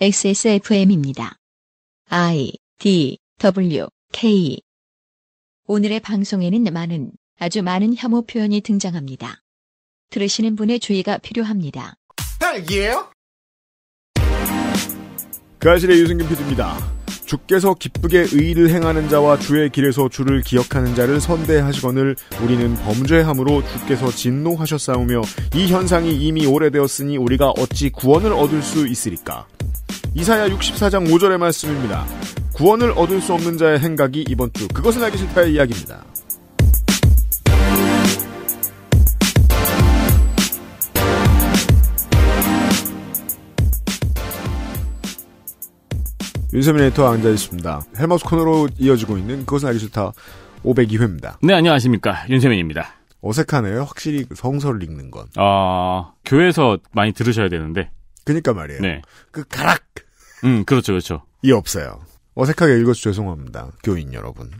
XSFM입니다. I D W K 오늘의 방송에는 많은 아주 많은 혐오 표현이 등장합니다. 들으시는 분의 주의가 필요합니다. 딸이에요그 아실의 유승균 PD입니다. 주께서 기쁘게 의를 행하는 자와 주의 길에서 주를 기억하는 자를 선대하시거늘 우리는 범죄함으로 주께서 진노하셨사오며 이 현상이 이미 오래되었으니 우리가 어찌 구원을 얻을 수 있으리까 이사야 64장 5절의 말씀입니다. 구원을 얻을 수 없는 자의 행각이 이번 주 그것은 알기 싫다의 이야기입니다. 윤세민 에이터와 앉아있습니다. 헬마우스 코너로 이어지고 있는 그것은 알기 싫다 502회입니다. 네, 안녕하십니까. 윤세민입니다. 어색하네요. 확실히 그 성서를 읽는 건. 아, 교회에서 많이 들으셔야 되는데. 그니까 말이에요. 네. 그 가락! 음, 그렇죠, 그렇죠. 이 없어요. 어색하게 읽어서 죄송합니다. 교인 여러분.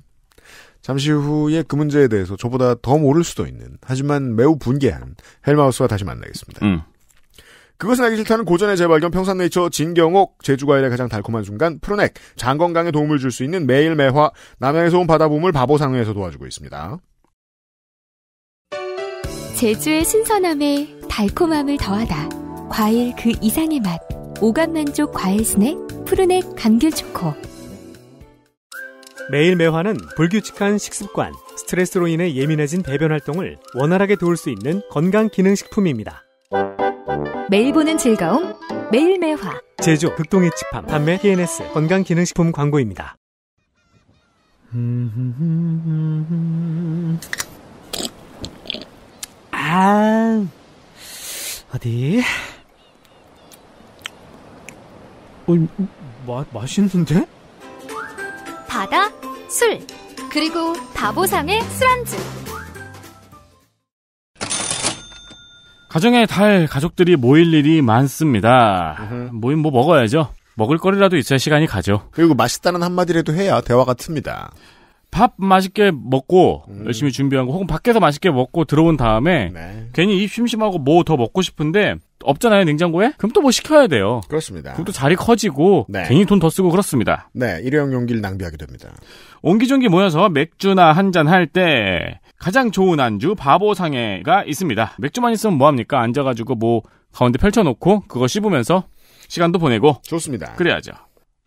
잠시 후에 그 문제에 대해서 저보다 더 모를 수도 있는, 하지만 매우 분개한 헬마우스와 다시 만나겠습니다. 음. 그것은 알기 싫다는 고전의 재발견 평산네이처 진경옥 제주과일의 가장 달콤한 순간 프로넥 장건강에 도움을 줄 수 있는 매일매화 남양에서 온 바다보물 바보상회에서 도와주고 있습니다. 제주의 신선함에 달콤함을 더하다 과일 그 이상의 맛 오감만족 과일 스의 푸르넥 감귤 초코 매일 매화는 불규칙한 식습관, 스트레스로 인해 예민해진 배변 활동을 원활하게 도울 수 있는 건강 기능식품입니다. 매일 보는 즐거움, 매일 매화. 제조, 극동의 집함, 판매, TNS 건강기능식품 광고입니다. 아, 어디? 어, 마, 맛있는데? 바다, 술, 그리고 바보상의 술안주. 가정의 달 가족들이 모일 일이 많습니다. 으흠. 모임 뭐 먹어야죠. 먹을 거리라도 있어야 시간이 가죠. 그리고 맛있다는 한마디라도 해야 대화 가습니다밥 맛있게 먹고 음. 열심히 준비한거 혹은 밖에서 맛있게 먹고 들어온 다음에 네. 괜히 입 심심하고 뭐 더 먹고 싶은데 없잖아요 냉장고에 그럼 또 뭐 시켜야 돼요 그렇습니다 그럼 또 자리 커지고 네. 괜히 돈 더 쓰고 그렇습니다 네 일회용 용기를 낭비하게 됩니다 옹기종기 모여서 맥주나 한잔할 때 가장 좋은 안주 바보상해가 있습니다 맥주만 있으면 뭐합니까 앉아가지고 뭐 가운데 펼쳐놓고 그거 씹으면서 시간도 보내고 좋습니다 그래야죠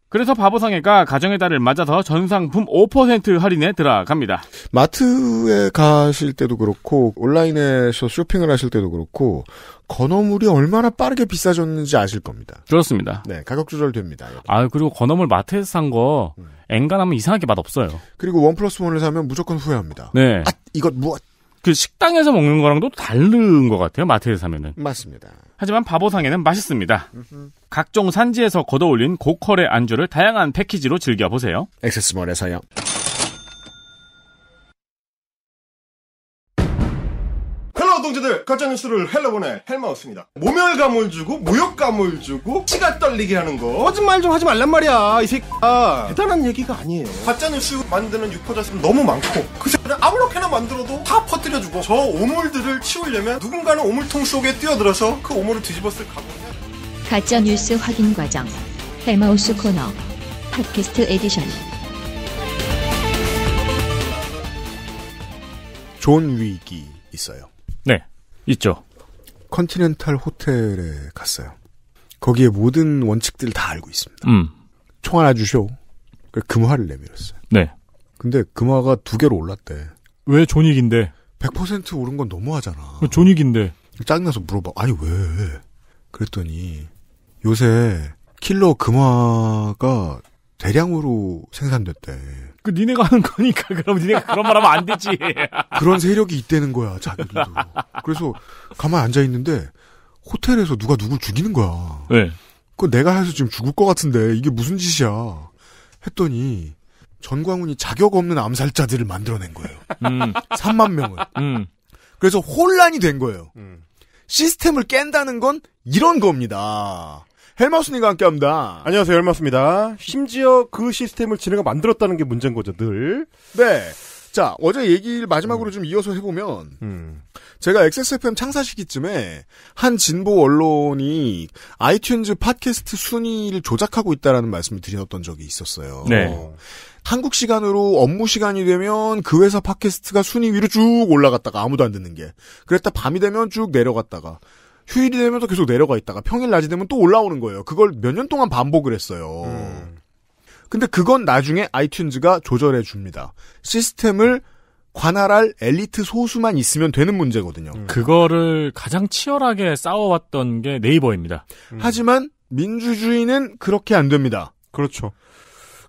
그래서 바보상회가 가정의 달을 맞아서 전상품 5% 할인에 들어갑니다. 마트에 가실 때도 그렇고 온라인에서 쇼핑을 하실 때도 그렇고 건어물이 얼마나 빠르게 비싸졌는지 아실 겁니다. 그렇습니다. 네, 가격 조절됩니다. 아 그리고 건어물 마트에서 산거 엔간하면 음. 이상하게 맛 없어요. 그리고 원 플러스 원을 사면 무조건 후회합니다. 네, 아, 이것 무엇? 뭐. 그 식당에서 먹는 거랑도 다른 것 같아요. 마트에서 사면은. 맞습니다. 하지만 바보상회는 맛있습니다. 으흠. 각종 산지에서 걷어올린 고퀄의 안주를 다양한 패키지로 즐겨보세요. 액세스몰에서요. 헬로 동지들 가짜뉴스를 헬로보네 헬마우스입니다. 모멸감을 주고 모욕감을 주고 치가 떨리게 하는 거 거짓말 좀 하지 말란 말이야 이 새끼야 아, 대단한 얘기가 아니에요. 가짜뉴스 만드는 유포자수는 너무 많고 그 새끼는 아무렇게나 만들어도 다 퍼뜨려주고 저 오물들을 치우려면 누군가는 오물통 속에 뛰어들어서 그 오물을 뒤집었을 각오 가짜 뉴스 확인 과정 헬마우스 코너 팟캐스트 에디션 존 위기 있어요. 네, 있죠. 컨티넨탈 호텔에 갔어요. 거기에 모든 원칙들 다 알고 있습니다. 음. 총 하나 주쇼. 그 금화를 내밀었어요. 네. 근데 금화가 두 개로 올랐대. 왜 존익인데? 100% 오른 건 너무하잖아. 존익인데. 짜증나서 물어봐. 아니 왜? 그랬더니 요새 킬러 금화가 대량으로 생산됐대. 그 니네가 하는 거니까 그럼 니네가 그런 말하면 안 되지. 그런 세력이 있다는 거야 자기들도. 그래서 가만 히 앉아 있는데 호텔에서 누가 누굴 죽이는 거야. 네. 그 내가 해서 지금 죽을 것 같은데 이게 무슨 짓이야. 했더니 전광훈이 자격 없는 암살자들을 만들어낸 거예요. 음. 3만 명을. 음. 그래서 혼란이 된 거예요. 음. 시스템을 깬다는 건 이런 겁니다. 헬마우스님과 함께합니다. 안녕하세요, 헬마우스입니다. 심지어 그 시스템을 진행가 만들었다는 게 문제인 거죠, 늘. 네. 자, 어제 얘기를 마지막으로 음. 좀 이어서 해보면, 음. 제가 XSFM 창사 시기쯤에 한 진보 언론이 아이튠즈 팟캐스트 순위를 조작하고 있다라는 말씀을 드렸던 적이 있었어요. 네. 한국 시간으로 업무 시간이 되면 그 회사 팟캐스트가 순위 위로 쭉 올라갔다가 아무도 안 듣는 게. 그랬다 밤이 되면 쭉 내려갔다가. 휴일이 되면서 계속 내려가 있다가 평일 낮이 되면 또 올라오는 거예요. 그걸 몇 년 동안 반복을 했어요. 음. 근데 그건 나중에 아이튠즈가 조절해 줍니다. 시스템을 관할할 엘리트 소수만 있으면 되는 문제거든요. 음. 그거를 가장 치열하게 싸워왔던 게 네이버입니다. 음. 하지만 민주주의는 그렇게 안 됩니다. 그렇죠.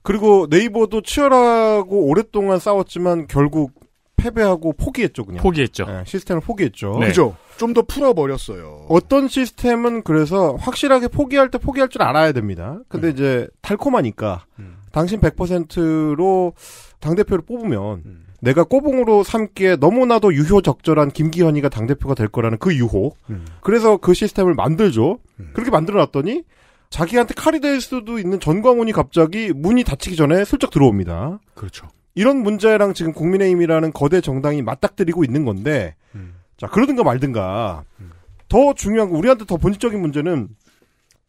그리고 네이버도 치열하고 오랫동안 싸웠지만 결국 패배하고 포기했죠, 그냥. 포기했죠. 네, 시스템을 포기했죠. 네. 그죠. 좀 더 풀어버렸어요. 어떤 시스템은 그래서 확실하게 포기할 때 포기할 줄 알아야 됩니다. 근데 음. 이제 달콤하니까 음. 당신 100%로 당대표를 뽑으면 음. 내가 꼬봉으로 삼기에 너무나도 유효적절한 김기현이가 당대표가 될 거라는 그 유혹. 음. 그래서 그 시스템을 만들죠. 음. 그렇게 만들어 놨더니 자기한테 칼이 될 수도 있는 전광훈이 갑자기 문이 닫히기 전에 슬쩍 들어옵니다. 그렇죠. 이런 문제랑 지금 국민의힘이라는 거대 정당이 맞닥뜨리고 있는 건데 음. 자 그러든가 말든가 음. 더 중요한 거 우리한테 더 본질적인 문제는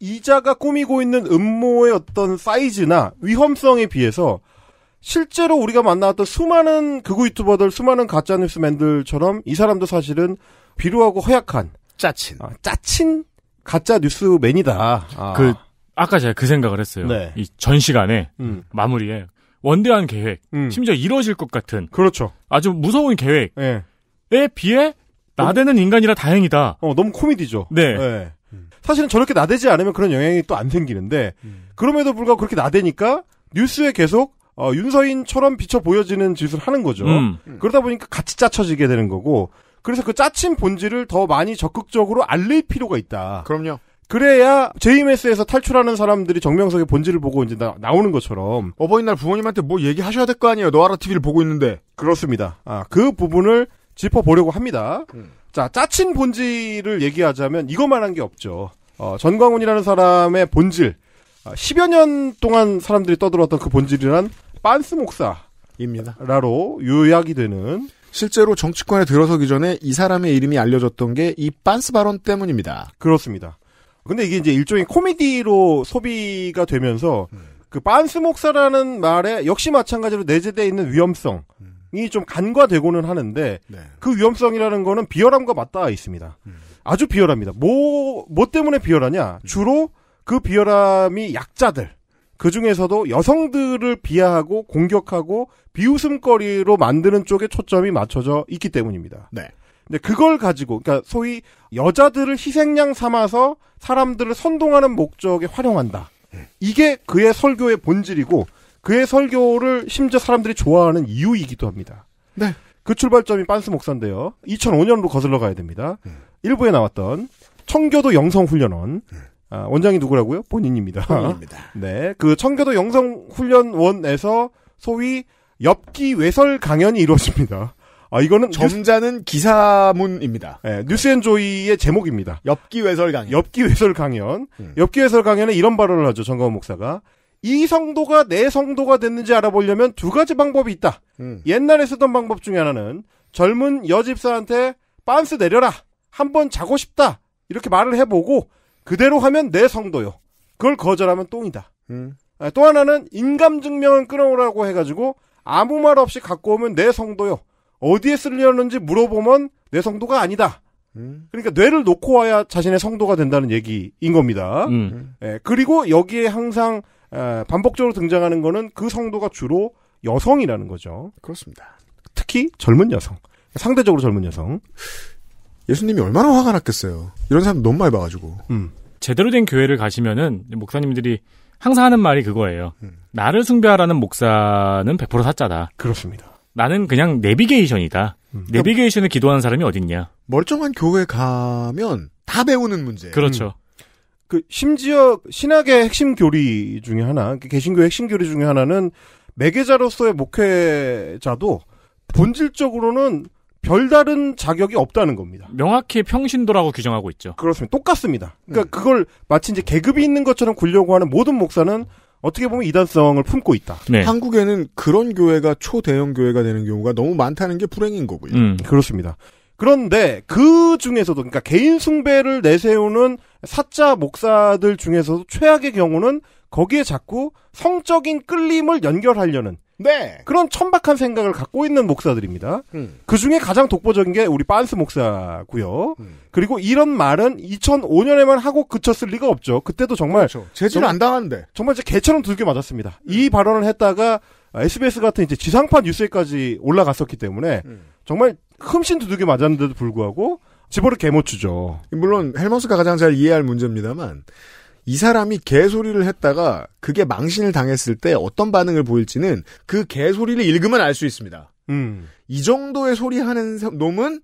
이자가 꾸미고 있는 음모의 어떤 사이즈나 위험성에 비해서 실제로 우리가 만나왔던 수많은 극우 유튜버들, 수많은 가짜뉴스맨들처럼 이 사람도 사실은 비루하고 허약한 짜친, 아, 짜친 가짜 뉴스맨이다. 아. 그 아까 제가 그 생각을 했어요. 네. 이전 시간에 음. 마무리에 원대한 계획, 음. 심지어 이루어질 것 같은 그렇죠. 아주 무서운 계획에 예. 비해 나대는 너 인간이라 다행이다. 어, 너무 코미디죠. 네. 예. 사실은 저렇게 나대지 않으면 그런 영향이 또 안 생기는데 음. 그럼에도 불구하고 그렇게 나대니까 뉴스에 계속 어, 윤서인처럼 비춰 보여지는 짓을 하는 거죠. 음. 음. 그러다 보니까 같이 짜쳐지게 되는 거고 그래서 그 짜친 본질을 더 많이 적극적으로 알릴 필요가 있다. 그럼요. 그래야 JMS에서 탈출하는 사람들이 정명석의 본질을 보고 이제 나, 나오는 것처럼 어버이날 부모님한테 뭐 얘기하셔야 될 거 아니에요. 너알라 TV를 보고 있는데. 그렇습니다. 아, 그 부분을 짚어보려고 합니다. 음. 자, 짜친 본질을 얘기하자면 이것만 한 게 없죠. 어, 전광훈이라는 사람의 본질. 아, 10여 년 동안 사람들이 떠들었던 그 본질이란 빤스 목사입니다. 라로 요약이 되는 실제로 정치권에 들어서기 전에 이 사람의 이름이 알려졌던 게 이 빤스 발언 때문입니다. 그렇습니다. 근데 이게 이제 일종의 코미디로 소비가 되면서 음. 그 그빤스 목사라는 말에 역시 마찬가지로 내재되어 있는 위험성이 좀 간과되고는 하는데 네. 그 위험성이라는 거는 비열함과 맞닿아 있습니다. 음. 아주 비열합니다. 뭐, 뭐 때문에 비열하냐? 음. 주로 그 비열함이 약자들, 그 중에서도 여성들을 비하하고 공격하고 비웃음거리로 만드는 쪽에 초점이 맞춰져 있기 때문입니다. 네. 근데 그걸 가지고 그러니까 소위 여자들을 희생양 삼아서 사람들을 선동하는 목적에 활용한다. 네. 이게 그의 설교의 본질이고 그의 설교를 심지어 사람들이 좋아하는 이유이기도 합니다. 네. 그 출발점이 빤스 목사인데요. 2005년으로 거슬러 가야 됩니다. 네. 일부에 나왔던 청교도 영성훈련원. 네. 아, 원장이 누구라고요? 본인입니다. 본인입니다. 네. 그 청교도 영성훈련원에서 소위 엽기 외설 강연이 이루어집니다. 아 이거는 점자는 기사문입니다. 네, 예, 뉴스앤조이의 제목입니다. 엽기외설 강연. 엽기외설 강연. 음. 엽기외설 강연에 이런 발언을 하죠. 정가원 목사가 이 성도가 내 성도가 됐는지 알아보려면 두 가지 방법이 있다. 음. 옛날에 쓰던 방법 중에 하나는 젊은 여집사한테 빤스 내려라. 한번 자고 싶다. 이렇게 말을 해보고 그대로 하면 내 성도요. 그걸 거절하면 똥이다. 음. 아, 또 하나는 인감증명을 끌어오라고 해가지고 아무 말 없이 갖고 오면 내 성도요. 어디에 쓸려는지 물어보면 내 성도가 아니다. 음. 그러니까 뇌를 놓고 와야 자신의 성도가 된다는 얘기인 겁니다. 음. 음. 예, 그리고 여기에 항상 에, 반복적으로 등장하는 거는 그 성도가 주로 여성이라는 거죠. 그렇습니다. 특히 젊은 여성. 상대적으로 젊은 여성. 예수님이 얼마나 화가 났겠어요. 이런 사람 너무 많이 봐가지고. 음. 제대로 된 교회를 가시면은 목사님들이 항상 하는 말이 그거예요. 음. 나를 숭배하라는 목사는 100% 사짜다. 그렇습니다. 나는 그냥 내비게이션이다. 음. 내비게이션을 기도하는 사람이 어딨냐. 멀쩡한 교회 가면 다 배우는 문제. 그렇죠. 음. 그 심지어 신학의 핵심 교리 중에 하나, 그 개신교 의 핵심 교리 중에 하나는 매개자로서의 목회자도 본질적으로는 별다른 자격이 없다는 겁니다. 명확히 평신도라고 규정하고 있죠. 그렇습니다. 똑같습니다. 그러니까 네. 그걸 마치 이제 계급이 있는 것처럼 굴려고 하는 모든 목사는 어떻게 보면 이단성을 품고 있다. 네. 한국에는 그런 교회가 초대형 교회가 되는 경우가 너무 많다는 게 불행인 거고요. 음. 그렇습니다. 그런데 그 중에서도 그러니까 개인 숭배를 내세우는 사자 목사들 중에서도 최악의 경우는 거기에 자꾸 성적인 끌림을 연결하려는 네. 그런 천박한 생각을 갖고 있는 목사들입니다. 음. 그 중에 가장 독보적인 게 우리 빤스 목사고요. 음. 그리고 이런 말은 2005년에만 하고 그쳤을 리가 없죠. 그때도 정말 그렇죠. 제지를 안 당하는데 정말 이제 개처럼 두들겨 맞았습니다. 음. 이 발언을 했다가 SBS 같은 이제 지상파 뉴스에까지 올라갔었기 때문에 음. 정말 흠씬 두들겨 맞았는데도 불구하고 집어를 개못 추죠. 물론 헬머스가 가장 잘 이해할 문제입니다만 이 사람이 개소리를 했다가 그게 망신을 당했을 때 어떤 반응을 보일지는 그 개소리를 읽으면 알 수 있습니다. 음. 이 정도의 소리 하는 놈은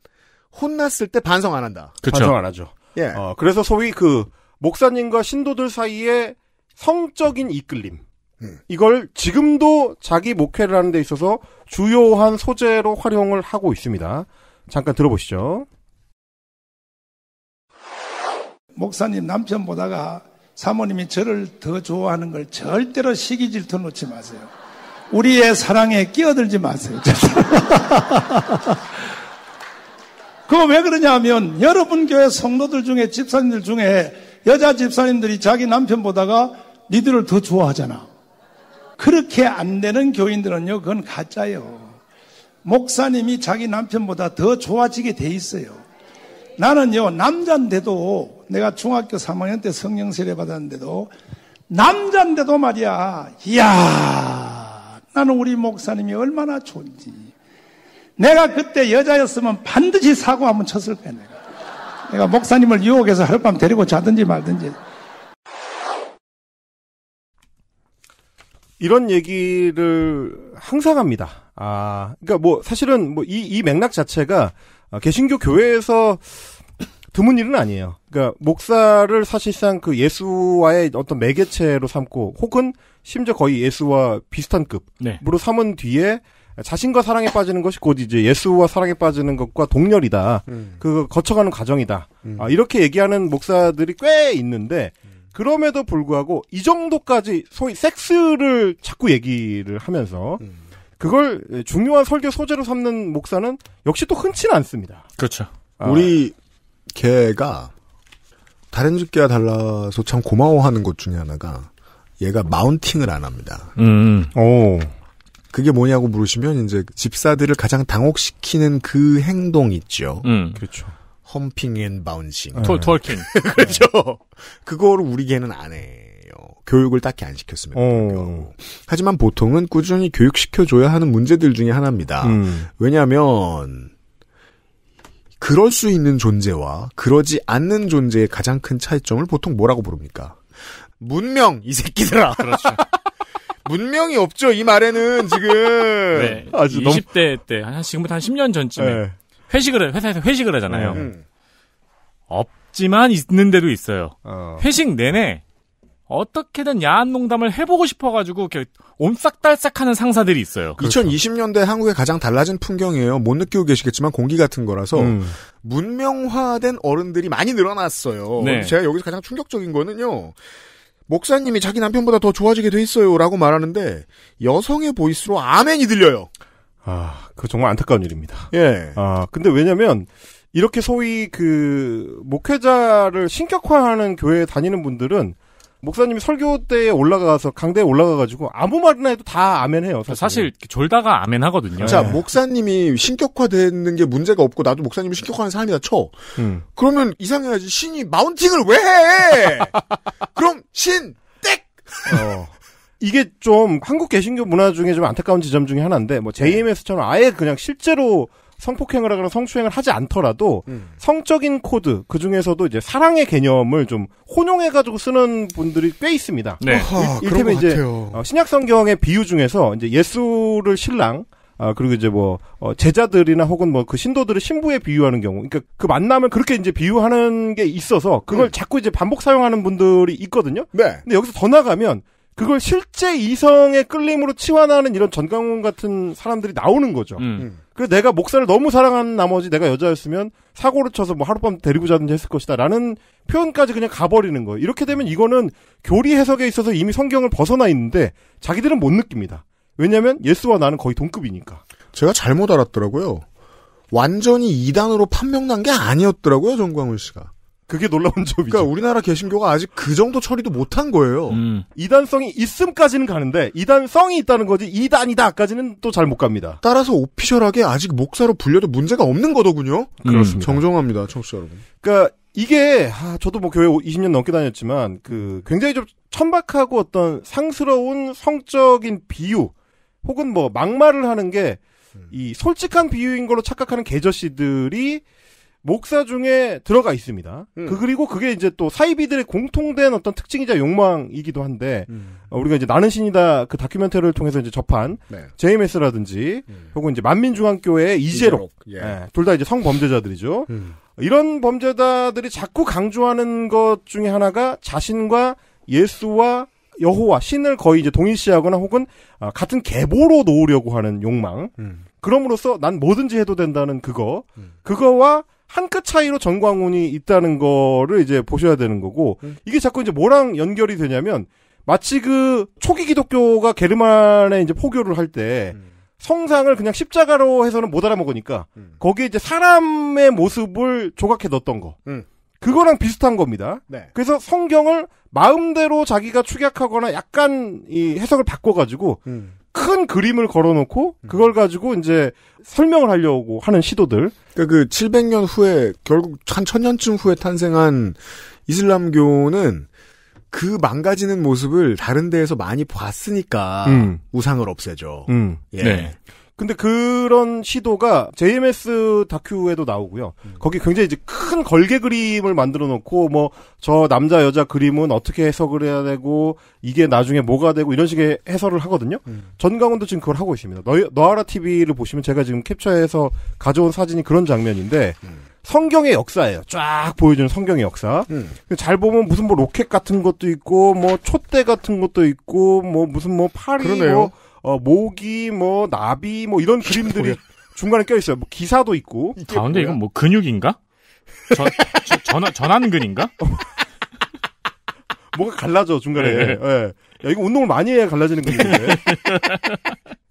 혼났을 때 반성 안 한다. 그쵸. 반성 안 하죠. 예. 어, 그래서 소위 그 목사님과 신도들 사이에 성적인 이끌림. 음. 이걸 지금도 자기 목회를 하는 데 있어서 주요한 소재로 활용을 하고 있습니다. 잠깐 들어보시죠. 목사님 남편 보다가 사모님이 저를 더 좋아하는 걸 절대로 시기 질투 놓지 마세요. 우리의 사랑에 끼어들지 마세요. 그거 왜 그러냐 하면 여러분 교회 성도들 중에 집사님들 중에 여자 집사님들이 자기 남편 보다가 니들을 더 좋아하잖아. 그렇게 안 되는 교인들은요, 그건 가짜예요. 목사님이 자기 남편보다 더 좋아지게 돼 있어요. 나는요, 남잔데도 내가 중학교 3학년 때 성령 세례 받았는데도 남자인데도 말이야. 이야, 나는 우리 목사님이 얼마나 좋은지. 내가 그때 여자였으면 반드시 사고 한번 쳤을 거야, 내가. 내가 목사님을 유혹해서 하룻밤 데리고 자든지 말든지. 이런 얘기를 항상 합니다. 아, 그러니까 뭐 사실은 뭐 이 이 맥락 자체가 아, 개신교 교회에서 드문 일은 아니에요. 그러니까 목사를 사실상 그 예수와의 어떤 매개체로 삼고 혹은 심지어 거의 예수와 비슷한 네. 급으로 네. 삼은 뒤에 자신과 사랑에 빠지는 것이 곧 이제 예수와 사랑에 빠지는 것과 동렬이다. 음. 그 거쳐가는 과정이다. 음. 아, 이렇게 얘기하는 목사들이 꽤 있는데 그럼에도 불구하고 이 정도까지 소위 섹스를 자꾸 얘기를 하면서 음. 그걸 중요한 설교 소재로 삼는 목사는 역시 또 흔치는 않습니다. 그렇죠. 아, 우리 걔가 다른 집게와 달라서 참 고마워하는 것 중에 하나가 얘가 마운팅을 안 합니다. 음. 오. 그게 뭐냐고 물으시면 이제 집사들을 가장 당혹시키는 그 행동 있죠. 음. 그렇죠. 험핑 앤 바운싱. 톨, 킹 그렇죠. 그거를 우리 개는 안 해요. 교육을 딱히 안 시켰습니다. 하지만 보통은 꾸준히 교육시켜줘야 하는 문제들 중에 하나입니다. 음. 왜냐하면 그럴 수 있는 존재와 그러지 않는 존재의 가장 큰 차이점을 보통 뭐라고 부릅니까? 문명 이 새끼들아. 그렇죠. 문명이 없죠 이 말에는 지금. 네, 아주 20대 때한 지금부터 한 10년 전쯤에 네. 회식을 회사에서 회식을 하잖아요. 음. 없지만 있는 데도 있어요. 어. 회식 내내 어떻게든 야한 농담을 해보고 싶어가지고 이렇게 옴싹달싹하는 상사들이 있어요. 그렇죠. 2020년대 한국의 가장 달라진 풍경이에요. 못 느끼고 계시겠지만 공기 같은 거라서 음. 문명화된 어른들이 많이 늘어났어요. 네. 제가 여기서 가장 충격적인 거는요. 목사님이 자기 남편보다 더 좋아지게 돼 있어요라고 말하는데 여성의 보이스로 아멘이 들려요. 아, 그 정말 안타까운 일입니다. 예. 아, 근데 왜냐면 이렇게 소위 그 목회자를 신격화하는 교회에 다니는 분들은 목사님이 설교 때에 올라가서 강대에 올라가가지고 아무 말이나 해도 다 아멘해요. 사실, 사실 졸다가 아멘하거든요. 자 네. 목사님이 신격화되는 게 문제가 없고 나도 목사님이 신격화하는 사람이다 쳐. 음. 그러면 이상해야지 신이 마운팅을 왜 해? 그럼 신 땡. 어. 이게 좀 한국 개신교 문화 중에 좀 안타까운 지점 중에 하나인데 뭐 네. JMS처럼 아예 그냥 실제로 성폭행을 하거나 성추행을 하지 않더라도 음. 성적인 코드 그 중에서도 이제 사랑의 개념을 좀 혼용해 가지고 쓰는 분들이 꽤 있습니다. 네. 어하, 일, 일테면 이제 어, 신약 성경의 비유 중에서 이제 예수를 신랑 아 그리고 이제 뭐 어, 제자들이나 혹은 뭐 그 신도들을 신부에 비유하는 경우, 그러니까 그 만남을 그렇게 이제 비유하는 게 있어서 그걸 음. 자꾸 이제 반복 사용하는 분들이 있거든요. 네. 근데 여기서 더 나가면 그걸 실제 이성의 끌림으로 치환하는 이런 전강훈 같은 사람들이 나오는 거죠. 음. 음. 그래서 내가 목사를 너무 사랑하는 나머지 내가 여자였으면 사고를 쳐서 뭐 하룻밤 데리고 자든지 했을 것이다. 라는 표현까지 그냥 가버리는 거예요. 이렇게 되면 이거는 교리 해석에 있어서 이미 성경을 벗어나 있는데 자기들은 못 느낍니다. 왜냐면 예수와 나는 거의 동급이니까. 제가 잘못 알았더라고요. 완전히 이단으로 판명난 게 아니었더라고요, 정광훈 씨가. 그게 놀라운 점이죠. 그러니까 우리나라 개신교가 아직 그 정도 처리도 못한 거예요. 음. 이단성이 있음까지는 가는데 이단성이 있다는 거지 이단이다까지는 또 잘 못 갑니다. 따라서 오피셜하게 아직 목사로 불려도 문제가 없는 거더군요. 음. 그렇습니다. 정정합니다, 청취자 여러분. 그러니까 이게 아, 저도 뭐 교회 20년 넘게 다녔지만 그 굉장히 좀 천박하고 어떤 상스러운 성적인 비유 혹은 뭐 막말을 하는 게이 음. 솔직한 비유인 걸로 착각하는 개저씨들이 목사 중에 들어가 있습니다. 음. 그 그리고 그게 이제 또 사이비들의 공통된 어떤 특징이자 욕망이기도 한데 음. 어, 우리가 이제 나는 신이다 그 다큐멘터리를 통해서 이제 접한 네. JMS라든지 음. 혹은 이제 만민중앙교회 이재록, 예. 예. 네, 둘다 이제 성범죄자들이죠. 음. 이런 범죄자들이 자꾸 강조하는 것 중에 하나가 자신과 예수와 여호와 신을 거의 이제 동일시하거나 혹은 어, 같은 계보로 놓으려고 하는 욕망. 음. 그럼으로써 난 뭐든지 해도 된다는 그거, 음. 그거와 한끗 차이로 전광훈이 있다는 거를 이제 보셔야 되는 거고 음. 이게 자꾸 이제 뭐랑 연결이 되냐면 마치 그 초기 기독교가 게르만에 이제 포교를 할때 음. 성상을 그냥 십자가로 해서는 못 알아먹으니까 음. 거기에 이제 사람의 모습을 조각해 넣었던 거 음. 그거랑 비슷한 겁니다. 네. 그래서 성경을 마음대로 자기가 축약하거나 약간 이 해석을 바꿔가지고 음. 큰 그림을 걸어놓고 음. 그걸 가지고 이제 설명을 하려고 하는 시도들. 그러니까 그 700년 후에 결국 한 1000년쯤 후에 탄생한 이슬람교는 그 망가지는 모습을 다른 데에서 많이 봤으니까 음. 우상을 없애죠. 음. 예. 네. 근데 그런 시도가 JMS 다큐에도 나오고요. 음. 거기 굉장히 이제 큰 걸개 그림을 만들어 놓고 뭐 저 남자 여자 그림은 어떻게 해석을 해야 되고 이게 나중에 뭐가 되고 이런 식의 해설을 하거든요. 음. 전강훈도 지금 그걸 하고 있습니다. 너, 너아라 TV를 보시면 제가 지금 캡처해서 가져온 사진이 그런 장면인데 음. 성경의 역사예요. 쫙 보여주는 성경의 역사. 음. 잘 보면 무슨 뭐 로켓 같은 것도 있고 뭐 촛대 같은 것도 있고 뭐 무슨 뭐 파리 그러네요. 뭐 어, 모기, 뭐, 나비, 뭐, 이런 그림들이 중간에 껴있어요. 뭐, 기사도 있고. 아, 가운데 이건 뭐, 근육인가? 전, 전, 전환근인가? 뭔가 갈라져, 중간에. 네. 네. 야, 이거 운동을 많이 해야 갈라지는 근육인데.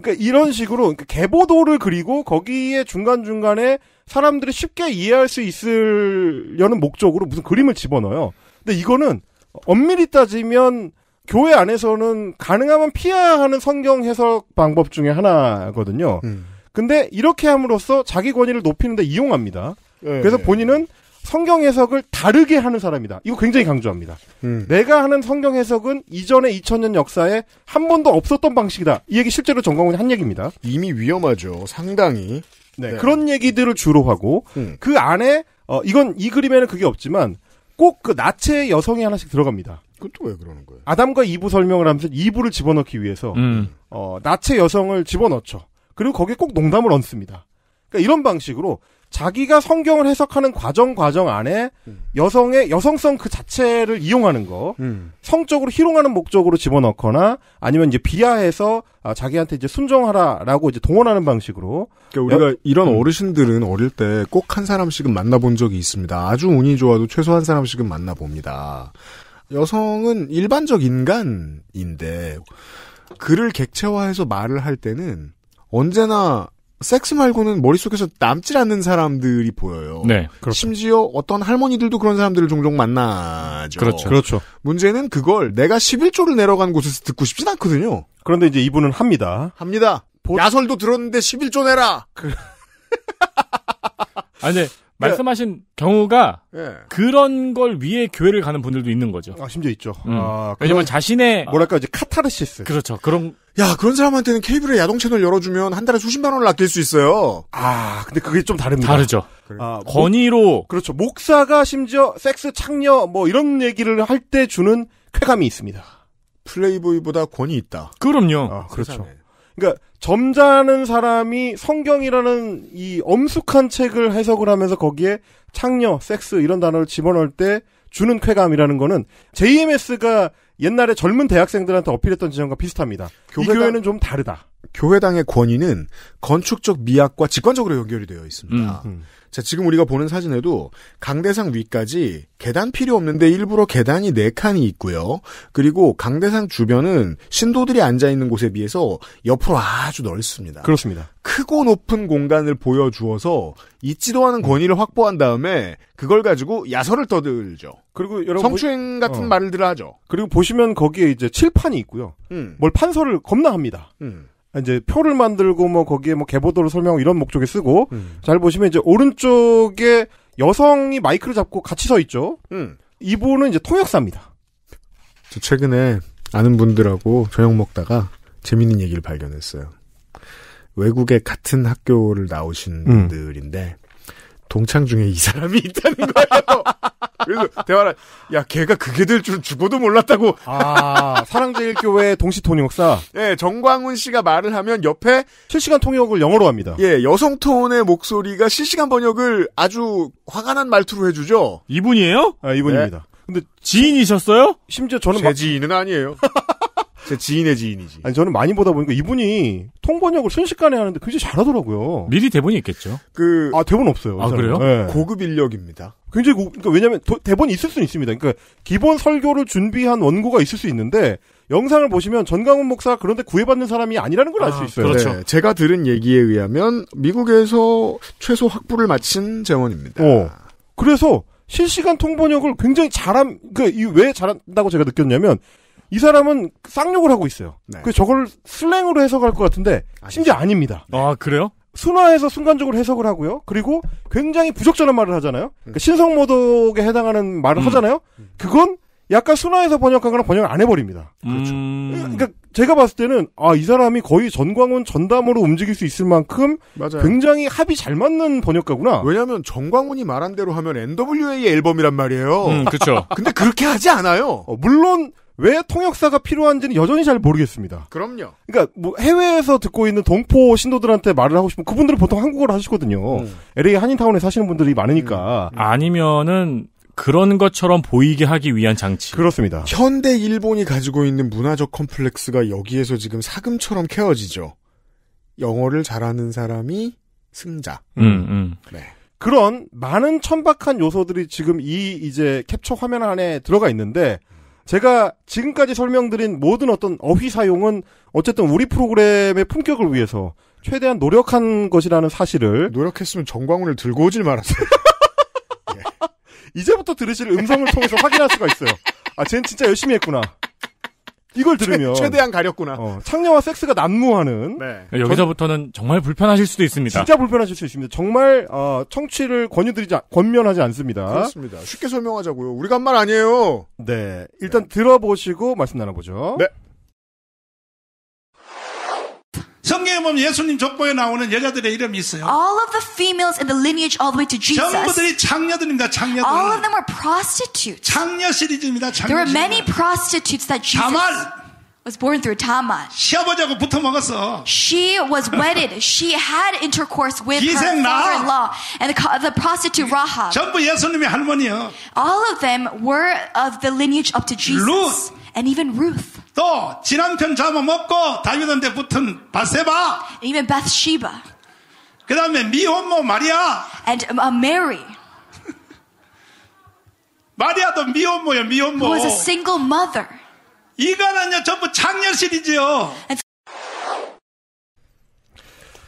그러니까 이런 식으로, 개보도를 그러니까 그리고 거기에 중간중간에 사람들이 쉽게 이해할 수 있으려는 목적으로 무슨 그림을 집어넣어요. 근데 이거는 엄밀히 따지면 교회 안에서는 가능하면 피해야 하는 성경 해석 방법 중에 하나거든요. 음. 근데 이렇게 함으로써 자기 권위를 높이는데 이용합니다. 예, 그래서 예. 본인은 성경 해석을 다르게 하는 사람이다. 이거 굉장히 강조합니다. 음. 내가 하는 성경 해석은 이전의 2000년 역사에 한 번도 없었던 방식이다. 이 얘기 실제로 정광훈이 한 얘기입니다. 이미 위험하죠. 상당히. 네, 네. 그런 얘기들을 주로 하고 음. 그 안에 어, 이건 이 그림에는 그게 없지만 꼭 그 나체 의 여성이 하나씩 들어갑니다. 그건 또왜 그러는 거예요? 아담과 이브 설명을 하면서 이브를 집어넣기 위해서 음. 어, 나체 여성을 집어넣죠. 그리고 거기에 꼭 농담을 얹습니다. 그러니까 이런 방식으로 자기가 성경을 해석하는 과정 과정 안에 음. 여성의 여성성 그 자체를 이용하는 거 음. 성적으로 희롱하는 목적으로 집어넣거나 아니면 이제 비하해서 아, 자기한테 이제 순종하라라고 이제 동원하는 방식으로 그러니까 우리가 여, 이런 음. 어르신들은 어릴 때 꼭 한 사람씩은 만나본 적이 있습니다 아주 운이 좋아도 최소 한 사람씩은 만나봅니다 여성은 일반적 인간인데 그를 객체화해서 말을 할 때는 언제나 섹스 말고는 머릿속에서 남질 않는 사람들이 보여요. 네. 그렇죠. 심지어 어떤 할머니들도 그런 사람들을 종종 만나죠. 그렇죠. 그렇죠. 문제는 그걸 내가 11조를 내려간 곳에서 듣고 싶진 않거든요. 그런데 이제 이분은 합니다. 합니다. 보... 야설도 들었는데 11조 내라! 그... 아, 니 예. 말씀하신 경우가 예. 그런 걸 위해 교회를 가는 분들도 있는 거죠. 아, 심지어 있죠. 음. 아, 왜냐면 자신의 뭐랄까 이제 카타르시스. 그렇죠. 그런 야 그런 사람한테는 케이블에 야동 채널 열어주면 한 달에 수십만 원을 아낄 수 있어요. 아 근데 그게 좀 다릅니다. 다르죠. 아, 아 권위로 목, 그렇죠. 목사가 심지어 섹스 창녀 뭐 이런 얘기를 할 때 주는 쾌감이 있습니다. 플레이보이보다 권위 있다. 그럼요. 아, 그렇죠. 세상에. 그러니까 점잖은 사람이 성경이라는 이 엄숙한 책을 해석을 하면서 거기에 창녀, 섹스 이런 단어를 집어넣을 때 주는 쾌감이라는 거는 JMS가 옛날에 젊은 대학생들한테 어필했던 지점과 비슷합니다. 교회당, 이 교회는 좀 다르다. 교회당의 권위는 건축적 미학과 직관적으로 연결이 되어 있습니다. 음, 음. 자, 지금 우리가 보는 사진에도 강대상 위까지 계단 필요 없는데 일부러 계단이 네칸이 있고요. 그리고 강대상 주변은 신도들이 앉아있는 곳에 비해서 옆으로 아주 넓습니다. 그렇습니다. 크고 높은 공간을 보여주어서 있지도 않은 음. 권위를 확보한 다음에 그걸 가지고 야설을 떠들죠. 그리고 여러분 성추행 같은 어. 말들을 하죠. 그리고 보시면 거기에 이제 칠판이 있고요. 음. 뭘 판서를 겁나 합니다. 음. 이제 표를 만들고 뭐 거기에 뭐 개보도를 설명하고 이런 목적에 쓰고 음. 잘 보시면 이제 오른쪽에 여성이 마이크를 잡고 같이 서 있죠. 음. 이분은 이제 통역사입니다. 저 최근에 아는 분들하고 저녁 먹다가 재밌는 얘기를 발견했어요. 외국의 같은 학교를 나오신 음. 분들인데 동창 중에 이 사람이 있다는 거예요. 그래서 대화를 야 걔가 그게 될 줄 죽어도 몰랐다고. 아 사랑제일교회 동시 통역사. 예 정광훈 씨가 말을 하면 옆에 실시간 통역을 영어로 합니다. 예 여성 톤의 목소리가 실시간 번역을 아주 화가 난 말투로 해주죠. 이분이에요? 아 이분입니다. 네. 근데 지인이셨어요? 심지어 저는 제 막... 지인은 아니에요. 제 지인의 지인이지. 아니, 저는 많이 보다 보니까 이분이 통번역을 순식간에 하는데 굉장히 잘하더라고요. 미리 대본이 있겠죠? 그, 아, 대본 없어요. 아, 그래요? 네. 고급 인력입니다. 굉장히 고, 그러니까 왜냐면 대본이 있을 수는 있습니다. 그러니까 기본 설교를 준비한 원고가 있을 수 있는데 영상을 보시면 전강훈 목사 그런데 구애받는 사람이 아니라는 걸 알수 아, 있어요. 그렇죠. 네, 제가 들은 얘기에 의하면 미국에서 최소 학부를 마친 재원입니다. 어, 그래서 실시간 통번역을 굉장히 잘함, 그, 그러니까 이왜 잘한다고 제가 느꼈냐면, 이 사람은 쌍욕을 하고 있어요. 네. 그 저걸 슬랭으로 해석할 것 같은데 아니 심지어 아닙니다. 네. 아 그래요? 순화해서 순간적으로 해석을 하고요. 그리고 굉장히 부적절한 말을 하잖아요. 음. 그러니까 신성모독에 해당하는 말을 음. 하잖아요. 그건 약간 순화해서 번역한거랑 번역을 안 해버립니다. 그렇죠. 음... 그러니까 제가 봤을 때는 아이 사람이 거의 전광훈 전담으로 움직일 수 있을 만큼 맞아요. 굉장히 합이 잘 맞는 번역가구나. 왜냐하면 전광훈이 말한 대로 하면 NWA의 앨범이란 말이에요. 음, 그렇죠. 근데 그렇게 하지 않아요. 어, 물론 왜 통역사가 필요한지는 여전히 잘 모르겠습니다. 그럼요. 그러니까 뭐 해외에서 듣고 있는 동포 신도들한테 말을 하고 싶으면 그분들은 보통 한국어로 하시거든요. 음. LA 한인타운에 사시는 분들이 많으니까. 음. 아니면은 그런 것처럼 보이게 하기 위한 장치. 그렇습니다. 현대 일본이 가지고 있는 문화적 컴플렉스가 여기에서 지금 사금처럼 캐어지죠. 영어를 잘하는 사람이 승자. 음, 음, 음. 네. 그런 많은 천박한 요소들이 지금 이 이제 캡처 화면 안에 들어가 있는데 제가 지금까지 설명드린 모든 어떤 어휘 사용은 어쨌든 우리 프로그램의 품격을 위해서 최대한 노력한 것이라는 사실을 노력했으면 정광훈을 들고 오질 말았어요. 예. 이제부터 들으실 음성을 통해서 확인할 수가 있어요. 아, 쟨 진짜 열심히 했구나. 이걸 들으면 최, 대한 가렸구나. 어, 창녀와 섹스가 난무하는 네. 여기서부터는 정말 불편하실 수도 있습니다. 진짜 불편하실 수 있습니다. 정말 어, 청취를 권유드리지 권면하지 않습니다. 그렇습니다. 쉽게 설명하자고요. 우리가 한 말 아니에요. 네, 일단 네. 들어보시고 말씀 나눠보죠. 네. 성경에 보면 예수님 족보에 나오는 여자들의 이름이 있어요. All of the females in the lineage all the way to Jesus. 전부들이 장녀들입니다. 장녀들. All of them were prostitutes. 장녀 시리즈입니다. 장녀. There were many prostitutes that Jesus. 다만 was born through Tamar. 시아버지하고 붙어 She was wedded. She had intercourse with her father-in-law and the, the prostitute Rahab. 전부 예수님의 할머니요. All of them were of the lineage up to Jesus. 루. And even Ruth. 또 지난 편 잡아먹고 다윗한테 붙은 바세바. Even Bathsheba. 그 다음에 미혼모 마리아. And u um, uh, Mary. 마리아도 미혼모야 미혼모. Who was a single mother. 이거는요 전부 창녀 시리즈요.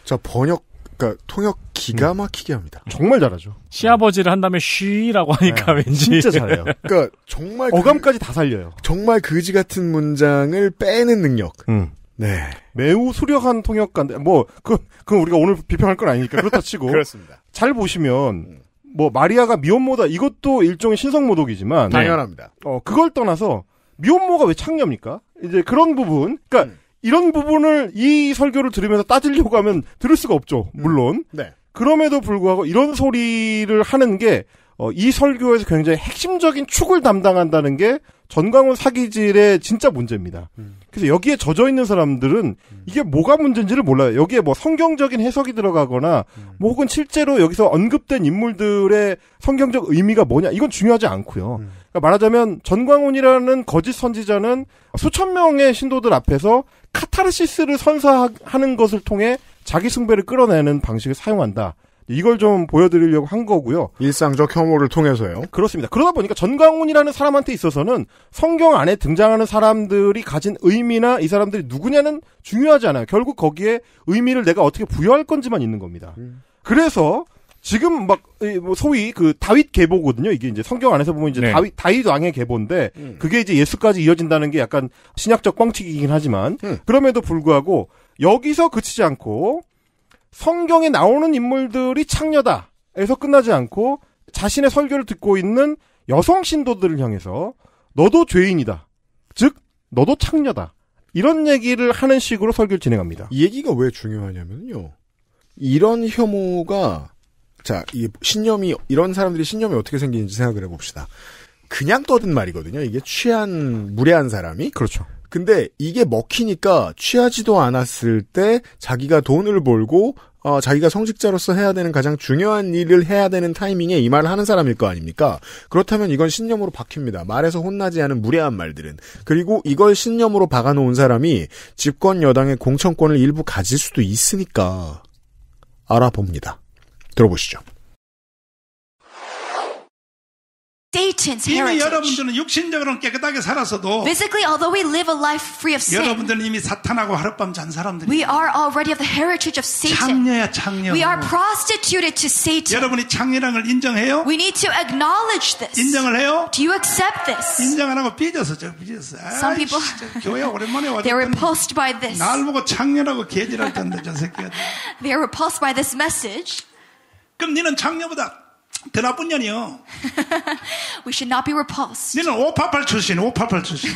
자 번역 그러니까 통역 기가 음. 막히게 합니다. 정말 잘하죠. 시아버지를 한 다음에 쉬라고 네. 하니까 네, 왠지 진짜 잘해요. 그러니까 정말 그 어감까지 그, 다 살려요. 정말 그지 같은 문장을 빼는 능력. 음. 네. 매우 수려한 통역관데 뭐그 그 우리가 오늘 비평할 건 아니니까 그렇다 치고 그렇습니다. 잘 보시면 뭐 마리아가 미혼모다 이것도 일종의 신성모독이지만 당연합니다. 네. 어 그걸 떠나서 미혼모가 왜 창녀입니까? 이제 그런 부분. 그러니까 음. 이런 부분을 이 설교를 들으면서 따지려고 하면 들을 수가 없죠. 음. 물론. 음. 네. 그럼에도 불구하고 이런 소리를 하는 게, 어, 이 설교에서 굉장히 핵심적인 축을 담당한다는 게 전광훈 사기질의 진짜 문제입니다. 음. 그래서 여기에 젖어 있는 사람들은 음. 이게 뭐가 문제인지를 몰라요. 여기에 뭐 성경적인 해석이 들어가거나 음. 뭐 혹은 실제로 여기서 언급된 인물들의 성경적 의미가 뭐냐 이건 중요하지 않고요. 음. 그러니까 말하자면 전광훈이라는 거짓 선지자는 수천 명의 신도들 앞에서 카타르시스를 선사하는 것을 통해 자기 승배를 끌어내는 방식을 사용한다. 이걸 좀 보여드리려고 한 거고요. 일상적 혐오를 통해서요. 그렇습니다. 그러다 보니까 전광훈이라는 사람한테 있어서는 성경 안에 등장하는 사람들이 가진 의미나 이 사람들이 누구냐는 중요하지 않아요. 결국 거기에 의미를 내가 어떻게 부여할 건지만 있는 겁니다. 음. 그래서 지금 막 뭐 소위 그 다윗 계보거든요. 이게 이제 성경 안에서 보면 이제 네. 다윗 다윗 왕의 계보인데 음. 그게 이제 예수까지 이어진다는 게 약간 신약적 뻥튀기긴 하지만 음. 그럼에도 불구하고 여기서 그치지 않고 성경에 나오는 인물들이 창녀다에서 끝나지 않고 자신의 설교를 듣고 있는 여성 신도들을 향해서 너도 죄인이다. 즉 너도 창녀다. 이런 얘기를 하는 식으로 설교를 진행합니다. 이 얘기가 왜 중요하냐면요. 이런 혐오가 자, 이 신념이 이런 사람들이 신념이 어떻게 생기는지 생각을 해봅시다. 그냥 떠든 말이거든요. 이게 취한 무례한 사람이 그렇죠. 근데 이게 먹히니까 취하지도 않았을 때 자기가 돈을 벌고 어, 자기가 성직자로서 해야 되는 가장 중요한 일을 해야 되는 타이밍에 이 말을 하는 사람일 거 아닙니까? 그렇다면 이건 신념으로 박힙니다. 말에서 혼나지 않은 무례한 말들은. 그리고 이걸 신념으로 박아놓은 사람이 집권 여당의 공천권을 일부 가질 수도 있으니까 알아봅니다. 들어보시죠. 이미 여러분들은 육신적으로는 깨끗하게 살아서도 Physically, although we live a life free of sin, 여러분들은 이미 사탄하고 하룻밤 잔 사람들이 we are already of the heritage of Satan. 창녀야 창녀 We are prostituted to Satan. 여러분이 창녀라는 걸 인정해요? We need to acknowledge this. 인정을 해요? Do you accept this? 인정 안 하고 삐져서 저 삐져서 Some people 교회 오랜만에 와서 They're repulsed by this. 날 보고 창녀라고 개질할 텐데 저 새끼야 They're repulsed by this message. 그럼 너는 장녀보다 더 나쁜 년이요. We should not be repulsed. 너는 588 출신, 588 출신.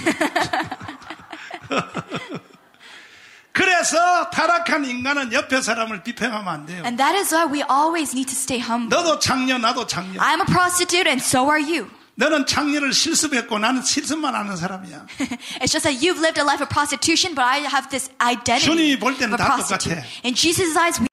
그래서 타락한 인간은 옆에 사람을 비평하면 안 돼요. And that is why we always need to stay humble. 너도 장녀, 나도 장녀. I'm a prostitute and so are you. 너는 장녀를 실습했고 나는 실습만 하는 사람이야. It's just that you've lived a life of prostitution, but I have this identity. 주님이 볼 때는 다 똑같아. In Jesus' eyes, we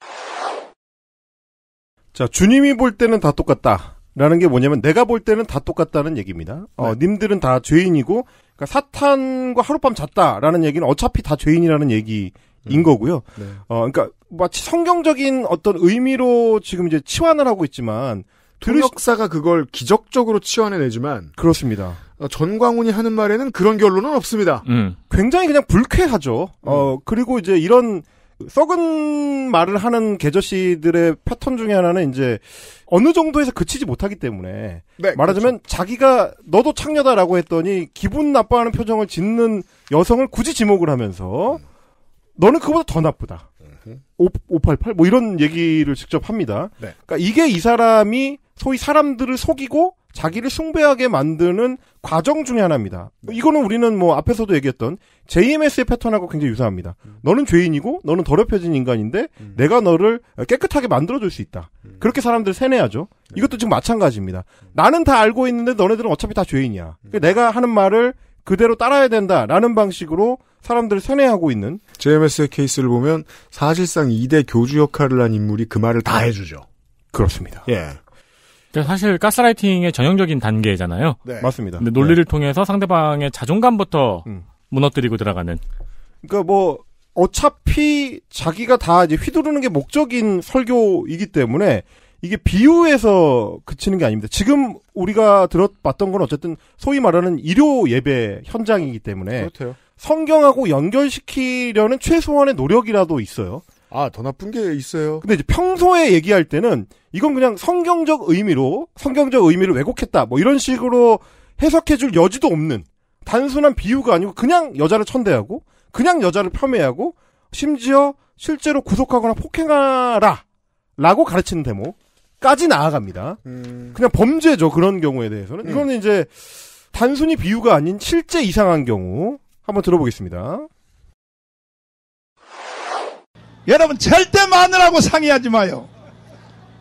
자, 주님이 볼 때는 다 똑같다. 라는 게 뭐냐면 내가 볼 때는 다 똑같다는 얘기입니다. 어, 네. 님들은 다 죄인이고 그러니까 사탄과 하룻밤 잤다라는 얘기는 어차피 다 죄인이라는 얘기인 음. 거고요. 네. 어, 그러니까 마치 성경적인 어떤 의미로 지금 이제 치환을 하고 있지만 통역사가 그걸 기적적으로 치환해내지만 그렇습니다. 어, 전광훈이 하는 말에는 그런 결론은 없습니다. 음. 굉장히 그냥 불쾌하죠. 어, 음. 어 그리고 이제 이런 썩은 말을 하는 개저씨들의 패턴 중에 하나는 이제 어느 정도에서 그치지 못하기 때문에 네, 말하자면 그렇죠. 자기가 너도 창녀다라고 했더니 기분 나빠하는 표정을 짓는 여성을 굳이 지목을 하면서 너는 그보다 더 나쁘다. 588? 뭐 이런 얘기를 직접 합니다. 네. 그러니까 이게 이 사람이 소위 사람들을 속이고 자기를 숭배하게 만드는 과정 중의 하나입니다. 네. 이거는 우리는 뭐 앞에서도 얘기했던 JMS의 패턴하고 굉장히 유사합니다. 음. 너는 죄인이고 너는 더럽혀진 인간인데 음. 내가 너를 깨끗하게 만들어줄 수 있다. 음. 그렇게 사람들 세뇌하죠. 네. 이것도 지금 마찬가지입니다. 음. 나는 다 알고 있는데 너네들은 어차피 다 죄인이야. 그 내가 하는 말을 그대로 따라야 된다라는 방식으로 사람들을 세뇌하고 있는 JMS의 케이스를 보면 사실상 이대 교주 역할을 한 인물이 그 말을 다 해주죠. 그렇습니다. 예. 사실 가스라이팅의 전형적인 단계잖아요. 네. 맞습니다. 근데 논리를 네. 통해서 상대방의 자존감부터 음. 무너뜨리고 들어가는. 그러니까 뭐 어차피 자기가 다 이제 휘두르는 게 목적인 설교이기 때문에 이게 비유에서 그치는 게 아닙니다. 지금 우리가 들었봤던건 어쨌든 소위 말하는 일요 예배 현장이기 때문에 그렇대요. 성경하고 연결시키려는 최소한의 노력이라도 있어요. 아, 더 나쁜 게 있어요. 근데 이제 평소에 얘기할 때는 이건 그냥 성경적 의미로, 성경적 의미를 왜곡했다. 뭐 이런 식으로 해석해줄 여지도 없는 단순한 비유가 아니고 그냥 여자를 천대하고, 그냥 여자를 폄훼하고, 심지어 실제로 구속하거나 폭행하라. 라고 가르치는 대목까지 나아갑니다. 음... 그냥 범죄죠. 그런 경우에 대해서는. 음. 이거는 이제 단순히 비유가 아닌 실제 이상한 경우 한번 들어보겠습니다. 여러분 절대 마누라고 상의하지 마요.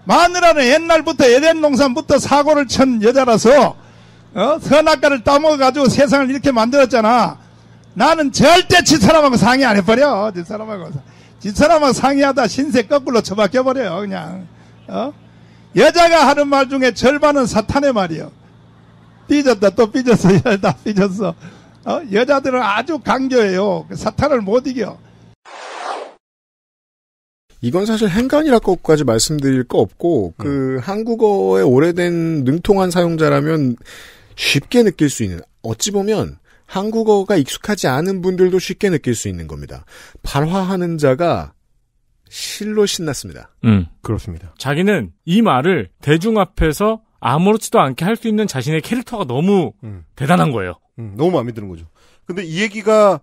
마누라는 옛날부터 에덴 농산부터 사고를 친 여자라서 어? 선악과를 따먹어가지고 세상을 이렇게 만들었잖아. 나는 절대 집사람하고 상의 안 해버려. 집사람하고. 집사람하고 상의하다 신세 거꾸로 처박혀버려요. 그냥. 어? 여자가 하는 말 중에 절반은 사탄의 말이요. 삐졌다 또 삐졌어. 열다 삐졌어. 어? 여자들은 아주 강조해요. 그 사탄을 못 이겨. 이건 사실 행간이라고까지 말씀드릴 거 없고 그 음. 그 한국어의 오래된 능통한 사용자라면 쉽게 느낄 수 있는 어찌 보면 한국어가 익숙하지 않은 분들도 쉽게 느낄 수 있는 겁니다. 발화하는 자가 실로 신났습니다. 음, 그렇습니다. 자기는 이 말을 대중 앞에서 아무렇지도 않게 할 수 있는 자신의 캐릭터가 너무 음. 대단한 거예요. 음, 너무 마음에 드는 거죠. 근데 이 얘기가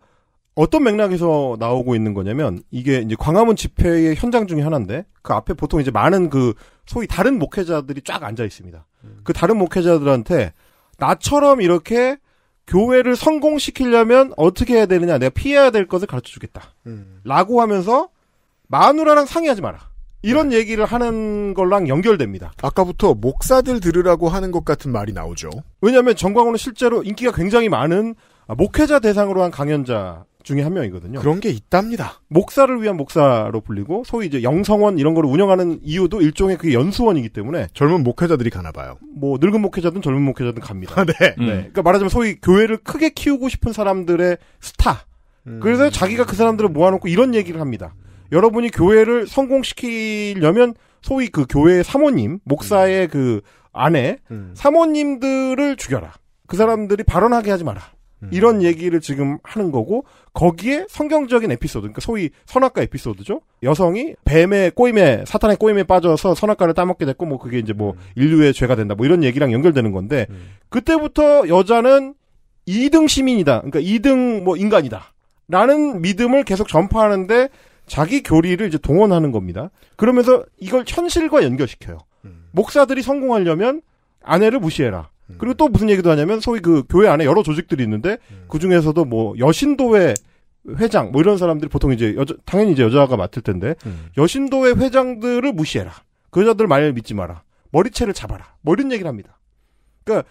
어떤 맥락에서 나오고 있는 거냐면 이게 이제 광화문 집회의 현장 중에 하나인데 그 앞에 보통 이제 많은 그 소위 다른 목회자들이 쫙 앉아 있습니다. 음. 그 다른 목회자들한테 나처럼 이렇게 교회를 성공시키려면 어떻게 해야 되느냐 내가 피해야 될 것을 가르쳐 주겠다. 음. 라고 하면서 마누라랑 상의하지 마라. 이런 네. 얘기를 하는 걸랑 연결됩니다. 아까부터 목사들 들으라고 하는 것 같은 말이 나오죠. 왜냐하면 정광훈은 실제로 인기가 굉장히 많은 목회자 대상으로 한 강연자 중에 한 명이거든요. 그런 게 있답니다. 목사를 위한 목사로 불리고 소위 이제 영성원 이런 걸 운영하는 이유도 일종의 그 연수원이기 때문에 젊은 목회자들이 가나 봐요. 뭐 늙은 목회자든 젊은 목회자든 갑니다. 아, 네. 네. 음. 네. 그러니까 말하자면 소위 교회를 크게 키우고 싶은 사람들의 스타. 음. 그래서 자기가 그 사람들을 모아놓고 이런 얘기를 합니다. 여러분이 교회를 성공시키려면 소위 그 교회 사모님, 목사의 음. 그 아내, 음. 사모님들을 죽여라. 그 사람들이 발언하게 하지 마라. 음. 이런 얘기를 지금 하는 거고 거기에 성경적인 에피소드, 그러니까 소위 선악과 에피소드죠. 여성이 뱀의 꼬임에 사탄의 꼬임에 빠져서 선악과를 따먹게 됐고 뭐 그게 이제 뭐 음. 인류의 죄가 된다 뭐 이런 얘기랑 연결되는 건데 음. 그때부터 여자는 2등 시민이다. 그러니까 2등 뭐 인간이다. 라는 믿음을 계속 전파하는데 자기 교리를 이제 동원하는 겁니다. 그러면서 이걸 현실과 연결시켜요. 음. 목사들이 성공하려면 아내를 무시해라. 음. 그리고 또 무슨 얘기도 하냐면 소위 그 교회 안에 여러 조직들이 있는데 음. 그 중에서도 뭐 여신도회 회장 뭐 이런 사람들이 보통 이제 여자 당연히 이제 여자가 맡을 텐데 음. 여신도회 회장들을 무시해라 그 여자들 말을 믿지 마라 머리채를 잡아라 뭐 이런 얘기를 합니다. 그러니까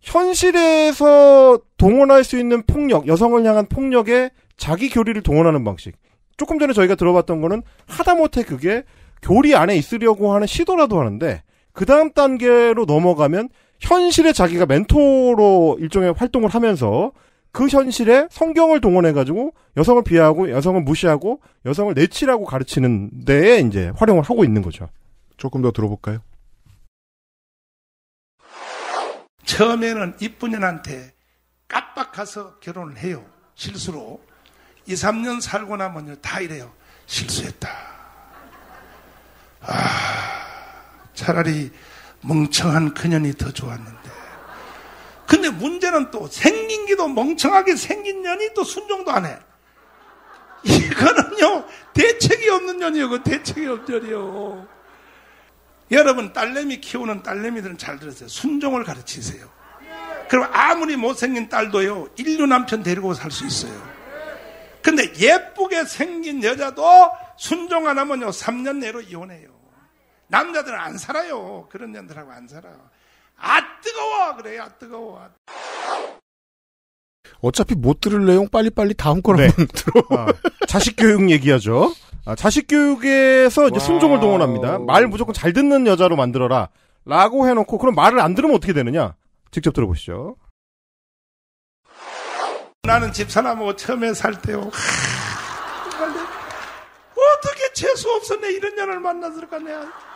현실에서 동원할 수 있는 폭력 여성을 향한 폭력에 자기 교리를 동원하는 방식 조금 전에 저희가 들어봤던 거는 하다못해 그게 교리 안에 있으려고 하는 시도라도 하는데 그 다음 단계로 넘어가면 현실에 자기가 멘토로 일종의 활동을 하면서 그 현실에 성경을 동원해가지고 여성을 비하하고 여성을 무시하고 여성을 내치라고 가르치는 데에 이제 활용을 하고 있는 거죠. 조금 더 들어볼까요? 처음에는 이쁜 년한테 깜빡가서 결혼을 해요. 실수로. 2, 3년 살고 나면다 이래요. 실수했다. 아, 차라리 멍청한 그년이 더 좋았는데. 근데 문제는 또 생긴 기도 멍청하게 생긴 년이 또 순종도 안 해. 이거는요, 대책이 없는 년이요. 그 대책이 없는 년이요. 여러분, 딸내미 키우는 딸내미들은 잘 들으세요. 순종을 가르치세요. 그럼 아무리 못생긴 딸도요, 인류 남편 데리고 살 수 있어요. 근데 예쁘게 생긴 여자도 순종 안 하면요, 3년 내로 이혼해요. 남자들은 안 살아요. 그런 년들하고 안 살아. 요아 뜨거워 그래요. 아 뜨거워. 어차피 못 들을 내용 빨리빨리 다음 거로 네. 들어. 아, 자식 교육 얘기하죠. 아, 자식 교육에서 이제 순종을 동원합니다. 말 무조건 잘 듣는 여자로 만들어라. 라고 해놓고 그럼 말을 안 들으면 어떻게 되느냐? 직접 들어보시죠. 나는 집사람하고 처음에 살 때요. 어떻게 재수 없었네 이런 년을 만나서 갔냐? 그러니까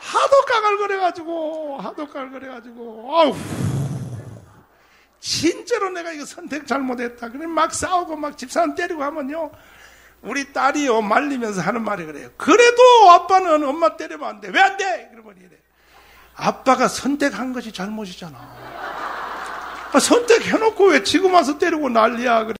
하도 까갈거려가지고, 하도 까갈거려가지고, 아우. 진짜로 내가 이거 선택 잘못했다. 그럼 막 싸우고 막 집사람 때리고 하면요. 우리 딸이요, 말리면서 하는 말이 그래요. 그래도 아빠는 엄마 때리면 안 돼. 왜 안 돼? 그러면 이래. 아빠가 선택한 것이 잘못이잖아. 아, 선택해놓고 왜 지금 와서 때리고 난리야. 그래.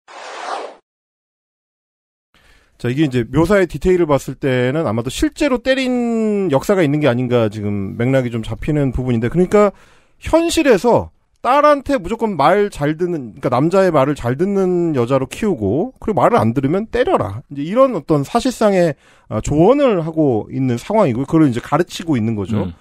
자, 이게 이제 묘사의 디테일을 봤을 때는 아마도 실제로 때린 역사가 있는 게 아닌가 지금 맥락이 좀 잡히는 부분인데 그러니까 현실에서 딸한테 무조건 말 잘 듣는 그러니까 남자의 말을 잘 듣는 여자로 키우고 그리고 말을 안 들으면 때려라 이제 이런 어떤 사실상의 아, 조언을 하고 있는 상황이고 그걸 이제 가르치고 있는 거죠. 음.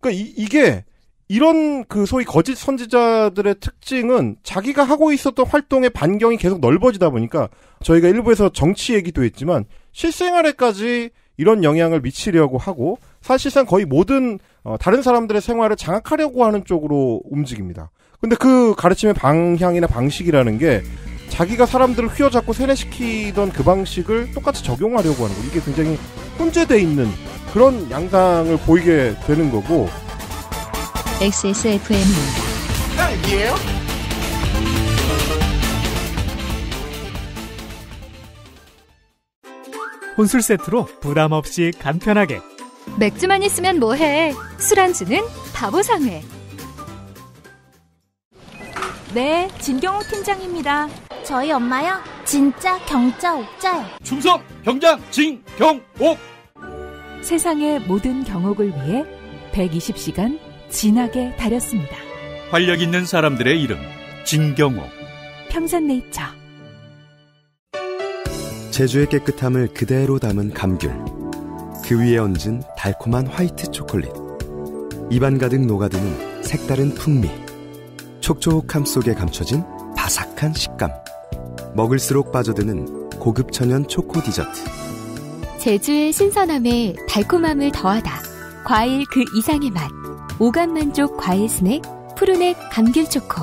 그러니까 이, 이게 이런 그 소위 거짓 선지자들의 특징은 자기가 하고 있었던 활동의 반경이 계속 넓어지다 보니까 저희가 일부에서 정치 얘기도 했지만 실생활에까지 이런 영향을 미치려고 하고 사실상 거의 모든 어, 다른 사람들의 생활을 장악하려고 하는 쪽으로 움직입니다. 근데 그 가르침의 방향이나 방식이라는 게 자기가 사람들을 휘어잡고 세뇌시키던 그 방식을 똑같이 적용하려고 하는 거. 이게 굉장히 혼재되어 있는 그런 양상을 보이게 되는 거고 XSFM입니다. 딱이에요? 혼술 세트로 부담 없이 간편하게 맥주만 있으면 뭐해? 술안주는 바보상회. 네, 진경호 팀장입니다. 저희 엄마요? 진짜 경자 옥자요. 충성 경장 진경옥. 세상의 모든 경옥을 위해 120시간 진하게 다렸습니다. 활력 있는 사람들의 이름 진경호 평산네이처 제주의 깨끗함을 그대로 담은 감귤 그 위에 얹은 달콤한 화이트 초콜릿 입안 가득 녹아드는 색다른 풍미 촉촉함 속에 감춰진 바삭한 식감 먹을수록 빠져드는 고급 천연 초코 디저트 제주의 신선함에 달콤함을 더하다 과일 그 이상의 맛 오감 만족 과일 스낵 푸르넥 감귤 초코.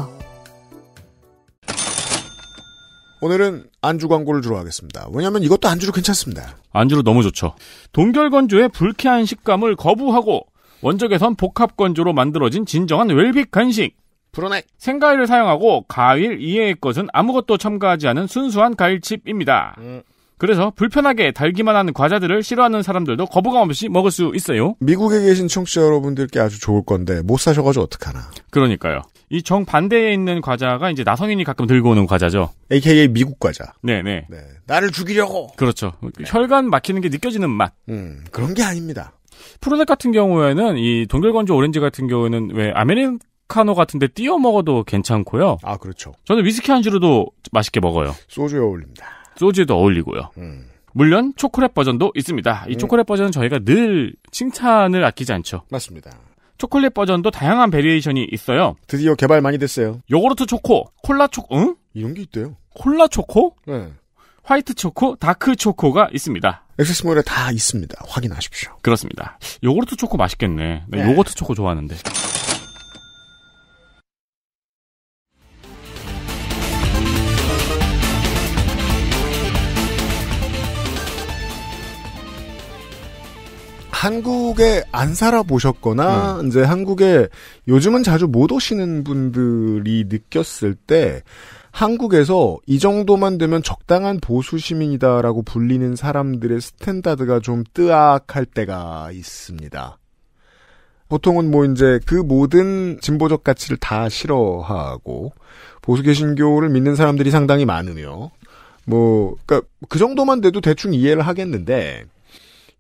오늘은 안주 광고를 주로 하겠습니다. 왜냐하면 이것도 안주로 괜찮습니다. 안주로 너무 좋죠. 동결건조의 불쾌한 식감을 거부하고 원적에선 복합건조로 만들어진 진정한 웰빅 간식. 푸르넥. 생과일을 사용하고 과일 이외의 것은 아무것도 첨가하지 않은 순수한 과일칩입니다. 음. 그래서 불편하게 달기만 하는 과자들을 싫어하는 사람들도 거부감 없이 먹을 수 있어요. 미국에 계신 청취자 여러분들께 아주 좋을 건데 못 사셔가지고 어떡하나. 그러니까요. 이 정반대에 있는 과자가 이제 나성인이 가끔 들고 오는 과자죠. AKA 미국 과자. 네네. 네. 네. 나를 죽이려고. 그렇죠. 네. 혈관 막히는 게 느껴지는 맛. 음, 그런 게 아닙니다. 프로넥 같은 경우에는 이 동결건조 오렌지 같은 경우에는 왜 아메리 카노 같은데 띄워 먹어도 괜찮고요. 아 그렇죠. 저는 위스키 안주로도 맛있게 먹어요. 소주에 어울립니다. 소주에도 어울리고요. 음. 물론 초콜릿 버전도 있습니다. 이 음. 초콜릿 버전은 저희가 늘 칭찬을 아끼지 않죠. 맞습니다. 초콜릿 버전도 다양한 베리에이션이 있어요. 드디어 개발 많이 됐어요. 요구르트 초코, 콜라 초코, 응? 이런 게 있대요. 콜라 초코? 네. 화이트 초코, 다크 초코가 있습니다. 액세스몰에 다 있습니다. 확인하십시오. 그렇습니다. 요구르트 초코 맛있겠네. 나 네. 요거트 초코 좋아하는데. 한국에 안 살아보셨거나 음. 이제 한국에 요즘은 자주 못 오시는 분들이 느꼈을 때 한국에서 이 정도만 되면 적당한 보수 시민이다라고 불리는 사람들의 스탠다드가 좀 뜨악할 때가 있습니다. 보통은 뭐 이제 그 모든 진보적 가치를 다 싫어하고 보수 개신교를 믿는 사람들이 상당히 많으며 뭐 그러니까 그 정도만 돼도 대충 이해를 하겠는데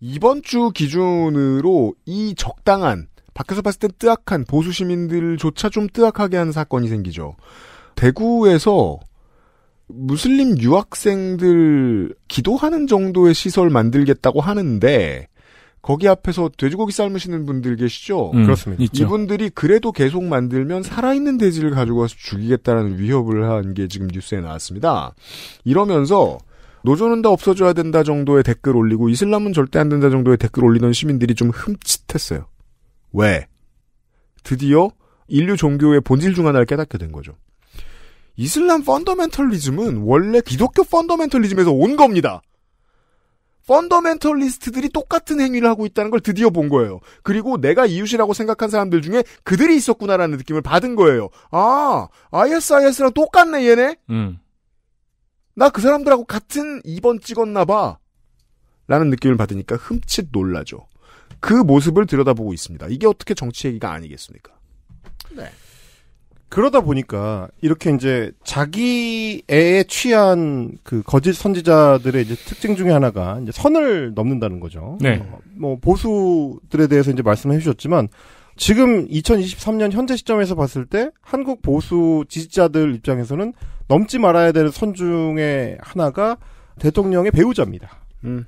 이번 주 기준으로 이 적당한 밖에서 봤을 땐 뜨악한 보수 시민들조차 좀 뜨악하게 한 사건이 생기죠. 대구에서 무슬림 유학생들 기도하는 정도의 시설 만들겠다고 하는데 거기 앞에서 돼지고기 삶으시는 분들 계시죠? 음, 그렇습니다. 있죠. 이분들이 그래도 계속 만들면 살아있는 돼지를 가지고 와서 죽이겠다는 위협을 한 게 지금 뉴스에 나왔습니다. 이러면서 노조는 다 없어져야 된다 정도의 댓글 올리고 이슬람은 절대 안 된다 정도의 댓글 올리던 시민들이 좀 흠칫했어요. 왜? 드디어 인류 종교의 본질 중 하나를 깨닫게 된 거죠. 이슬람 펀더멘털리즘은 원래 기독교 펀더멘털리즘에서 온 겁니다. 펀더멘털리스트들이 똑같은 행위를 하고 있다는 걸 드디어 본 거예요. 그리고 내가 이웃이라고 생각한 사람들 중에 그들이 있었구나라는 느낌을 받은 거예요. 아, ISIS랑 똑같네 얘네. 음. 나그 사람들하고 같은 2번 찍었나봐. 라는 느낌을 받으니까 흠칫 놀라죠. 그 모습을 들여다보고 있습니다. 이게 어떻게 정치 얘기가 아니겠습니까? 네. 그러다 보니까 이렇게 이제 자기애에 취한 그 거짓 선지자들의 이제 특징 중에 하나가 이제 선을 넘는다는 거죠. 네. 어, 뭐 보수들에 대해서 이제 말씀해 주셨지만 지금 2023년 현재 시점에서 봤을 때 한국 보수 지지자들 입장에서는 넘지 말아야 되는 선 중에 하나가 대통령의 배우자입니다. 음.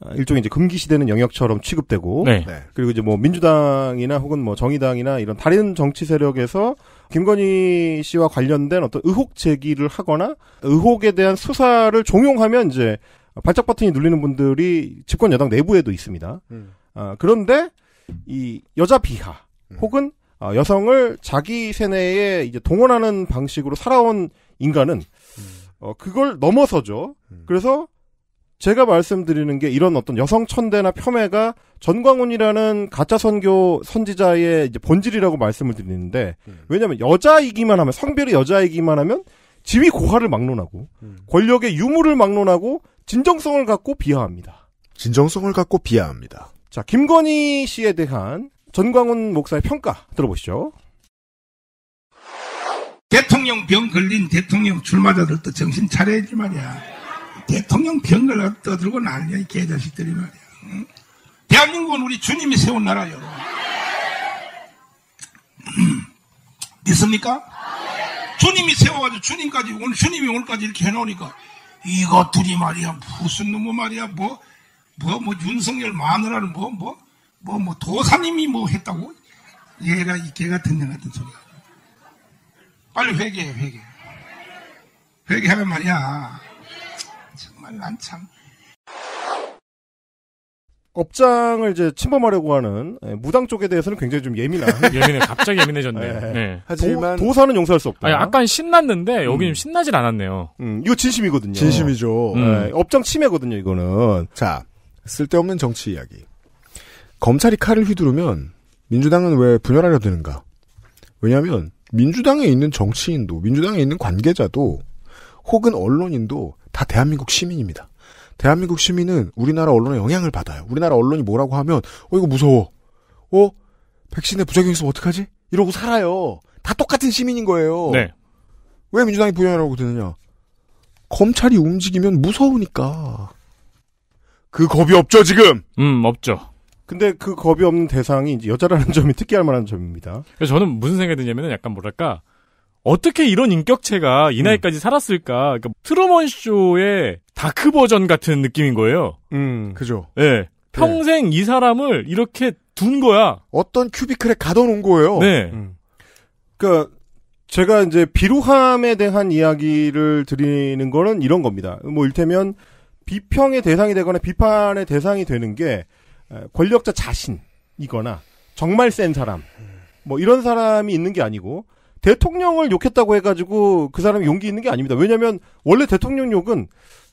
아, 일종의 이제 금기시되는 영역처럼 취급되고 네. 네. 그리고 이제 뭐 민주당이나 혹은 뭐 정의당이나 이런 다른 정치 세력에서 김건희 씨와 관련된 어떤 의혹 제기를 하거나 의혹에 대한 수사를 종용하면 이제 발작 버튼이 눌리는 분들이 집권 여당 내부에도 있습니다. 음. 아, 그런데 이 여자 비하 음. 혹은 음. 여성을 자기 세뇌에 이제 동원하는 방식으로 살아온 인간은 어, 그걸 넘어서죠. 음. 그래서 제가 말씀드리는 게 이런 어떤 여성 천대나 폄훼가 전광훈이라는 가짜 선교 선지자의 본질이라고 말씀을 드리는데 음. 왜냐하면 여자이기만 하면 성별이 여자이기만 하면 지위 고하를 막론하고 음. 권력의 유무를 막론하고 진정성을 갖고 비하합니다. 진정성을 갖고 비하합니다. 자 김건희 씨에 대한 전광훈 목사의 평가 들어보시죠. 대통령 병 걸린 대통령 출마자들도 정신 차려야지 말이야. 대통령 병 걸려 떠들고 난리야, 이 개자식들이 말이야. 응? 대한민국은 우리 주님이 세운 나라요. 음. 믿습니까? 주님이 세워가지고 주님까지 오늘 주님이 오늘까지 이렇게 해놓으니까 이것들이 말이야 무슨 놈의 말이야 뭐뭐뭐 뭐, 뭐 윤석열 마누라는 뭐뭐뭐 뭐 뭐, 도사님이 뭐 했다고 얘가 이 개 같은 년 같은 소리야. 빨리 회개해, 회개. 회개하면 말이야. 정말 난 참. 업장을 이제 침범하려고 하는 예, 무당 쪽에 대해서는 굉장히 좀 예민한. 예민해, 갑자기 예민해졌네 네. 네. 하지만 도, 사는 용서할 수 없다. 아, 약간 신났는데 여기 는 음. 신나질 않았네요. 음, 이거 진심이거든요. 진심이죠. 예, 음. 예, 업장 침해거든요, 이거는. 자, 쓸데없는 정치 이야기. 검찰이 칼을 휘두르면 민주당은 왜 분열하려 드는가? 왜냐하면 민주당에 있는 정치인도, 민주당에 있는 관계자도, 혹은 언론인도 다 대한민국 시민입니다. 대한민국 시민은 우리나라 언론의 영향을 받아요. 우리나라 언론이 뭐라고 하면, 어, 이거 무서워. 어? 백신에 부작용 있으면 어떡하지? 이러고 살아요. 다 똑같은 시민인 거예요. 네. 왜 민주당이 부양이라고 드느냐? 검찰이 움직이면 무서우니까. 그 겁이 없죠, 지금? 음, 없죠. 근데 그 겁이 없는 대상이 이제 여자라는 점이 특이할 만한 점입니다. 그래서 저는 무슨 생각이 드냐면 약간 뭐랄까 어떻게 이런 인격체가 이 음. 나이까지 음. 살았을까? 그러니까 트루먼 쇼의 다크 버전 같은 느낌인 거예요. 음, 그죠. 예. 네. 평생 네. 이 사람을 이렇게 둔 거야. 어떤 큐비클에 가둬놓은 거예요. 네. 음. 그니까 제가 이제 비루함에 대한 이야기를 드리는 거는 이런 겁니다. 뭐 일테면 비평의 대상이 되거나 비판의 대상이 되는 게 권력자 자신이거나 정말 센 사람 뭐 이런 사람이 있는 게 아니고 대통령을 욕했다고 해가지고 그 사람이 용기 있는 게 아닙니다. 왜냐하면 원래 대통령 욕은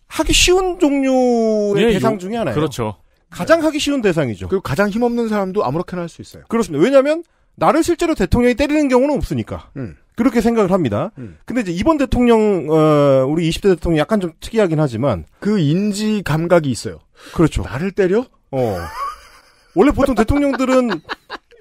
하기 쉬운 종류의 예, 대상 중에 하나예요. 그렇죠. 가장 하기 쉬운 대상이죠. 그리고 가장 힘없는 사람도 아무렇게나 할 수 있어요. 그렇습니다. 왜냐하면 나를 실제로 대통령이 때리는 경우는 없으니까. 음. 그렇게 생각을 합니다. 음. 근데 이제 이번 대통령, 어, 우리 20대 대통령 약간 좀 특이하긴 하지만. 그 인지 감각이 있어요. 그렇죠. 나를 때려? 어. 원래 보통 대통령들은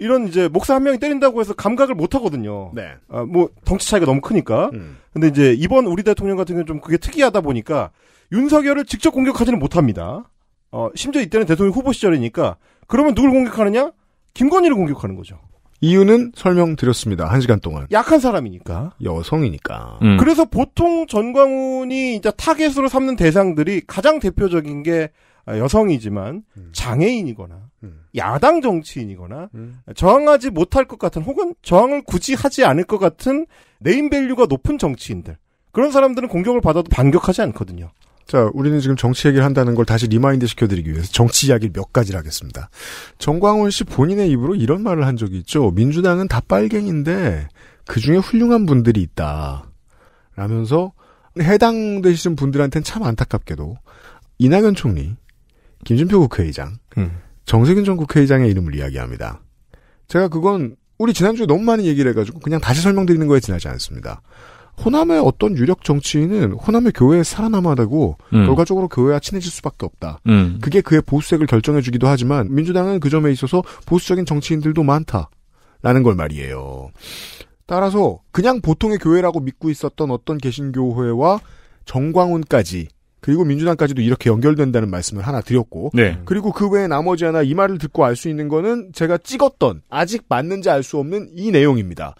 이런 이제 목사 한 명이 때린다고 해서 감각을 못 하거든요. 네. 아, 뭐 덩치 차이가 너무 크니까. 음. 근데 이제 이번 우리 대통령 같은 경우는 좀 그게 특이하다 보니까 윤석열을 직접 공격하지는 못합니다. 어, 심지어 이때는 대통령 후보 시절이니까 그러면 누굴 공격하느냐? 김건희를 공격하는 거죠. 이유는 설명드렸습니다. 한 시간 동안. 약한 사람이니까. 여성이니까. 음. 그래서 보통 전광훈이 이제 타겟으로 삼는 대상들이 가장 대표적인 게 아, 여성이지만 음. 장애인이거나 음. 야당 정치인이거나 음. 저항하지 못할 것 같은 혹은 저항을 굳이 하지 않을 것 같은 네임밸류가 높은 정치인들 그런 사람들은 공격을 받아도 반격하지 않거든요. 자, 우리는 지금 정치 얘기를 한다는 걸 다시 리마인드 시켜드리기 위해서 정치 이야기를 몇 가지를 하겠습니다. 정광훈 씨 본인의 입으로 이런 말을 한 적이 있죠. 민주당은 다 빨갱인데 그 중에 훌륭한 분들이 있다. 라면서 해당되시는 분들한테는 참 안타깝게도 이낙연 총리, 김준표 국회의장, 음. 정세균 전 국회의장의 이름을 이야기합니다. 제가 그건 우리 지난주에 너무 많은 얘기를 해가지고 그냥 다시 설명드리는 거에 지나지 않습니다. 호남의 어떤 유력 정치인은 호남의 교회에 살아남아야 되고 음. 결과적으로 교회와 친해질 수밖에 없다. 음. 그게 그의 보수색을 결정해주기도 하지만 민주당은 그 점에 있어서 보수적인 정치인들도 많다라는 걸 말이에요. 따라서 그냥 보통의 교회라고 믿고 있었던 어떤 개신교회와 정광훈까지 그리고 민주당까지도 이렇게 연결된다는 말씀을 하나 드렸고 네. 그리고 그 외에 나머지 하나 이 말을 듣고 알 수 있는 거는 제가 찍었던 아직 맞는지 알 수 없는 이 내용입니다.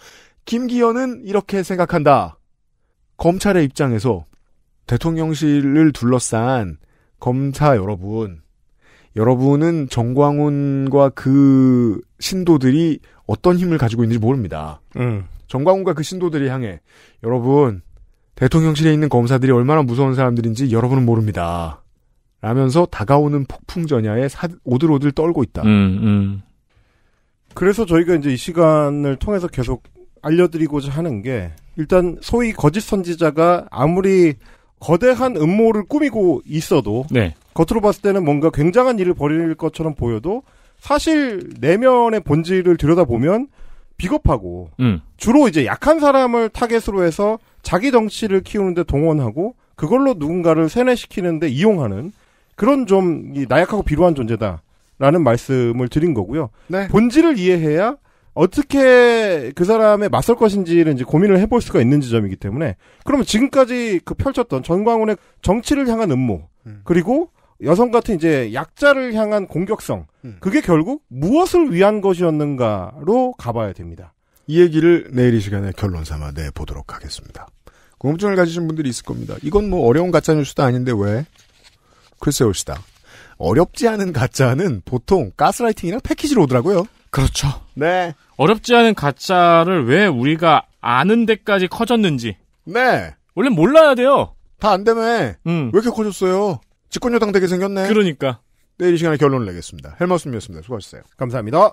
김기현은 이렇게 생각한다. 검찰의 입장에서 대통령실을 둘러싼 검사 여러분, 여러분은 정광훈과 그 신도들이 어떤 힘을 가지고 있는지 모릅니다. 음. 정광훈과 그 신도들이 향해 여러분 대통령실에 있는 검사들이 얼마나 무서운 사람들인지 여러분은 모릅니다. 라면서 다가오는 폭풍전야에 사, 오들오들 떨고 있다. 음, 음. 그래서 저희가 이제 이 시간을 통해서 계속 알려드리고자 하는 게 일단 소위 거짓 선지자가 아무리 거대한 음모를 꾸미고 있어도 네. 겉으로 봤을 때는 뭔가 굉장한 일을 벌일 것처럼 보여도 사실 내면의 본질을 들여다보면 비겁하고 음. 주로 이제 약한 사람을 타겟으로 해서 자기 정치를 키우는데 동원하고 그걸로 누군가를 세뇌시키는데 이용하는 그런 좀 나약하고 비루한 존재다라는 말씀을 드린 거고요. 네. 본질을 이해해야 어떻게 그 사람에 맞설 것인지를 이제 고민을 해볼 수가 있는 지점이기 때문에 그러면 지금까지 그 펼쳤던 전광훈의 정치를 향한 음모 음. 그리고 여성 같은 이제 약자를 향한 공격성 음. 그게 결국 무엇을 위한 것이었는가로 가봐야 됩니다. 이 얘기를 내일 이 시간에 결론 삼아 내보도록 하겠습니다. 궁금증을 가지신 분들이 있을 겁니다. 이건 뭐 어려운 가짜뉴스도 아닌데 왜? 글쎄요, 시다. 어렵지 않은 가짜는 보통 가스라이팅이나 패키지로 오더라고요. 그렇죠. 네. 어렵지 않은 가짜를 왜 우리가 아는 데까지 커졌는지. 네. 원래 몰라야 돼요. 다 안 되매. 음. 왜 이렇게 커졌어요? 집권여당 되게 생겼네. 그러니까. 내일 이 시간에 결론을 내겠습니다. 헬머스님이었습니다. 수고하셨어요. 감사합니다.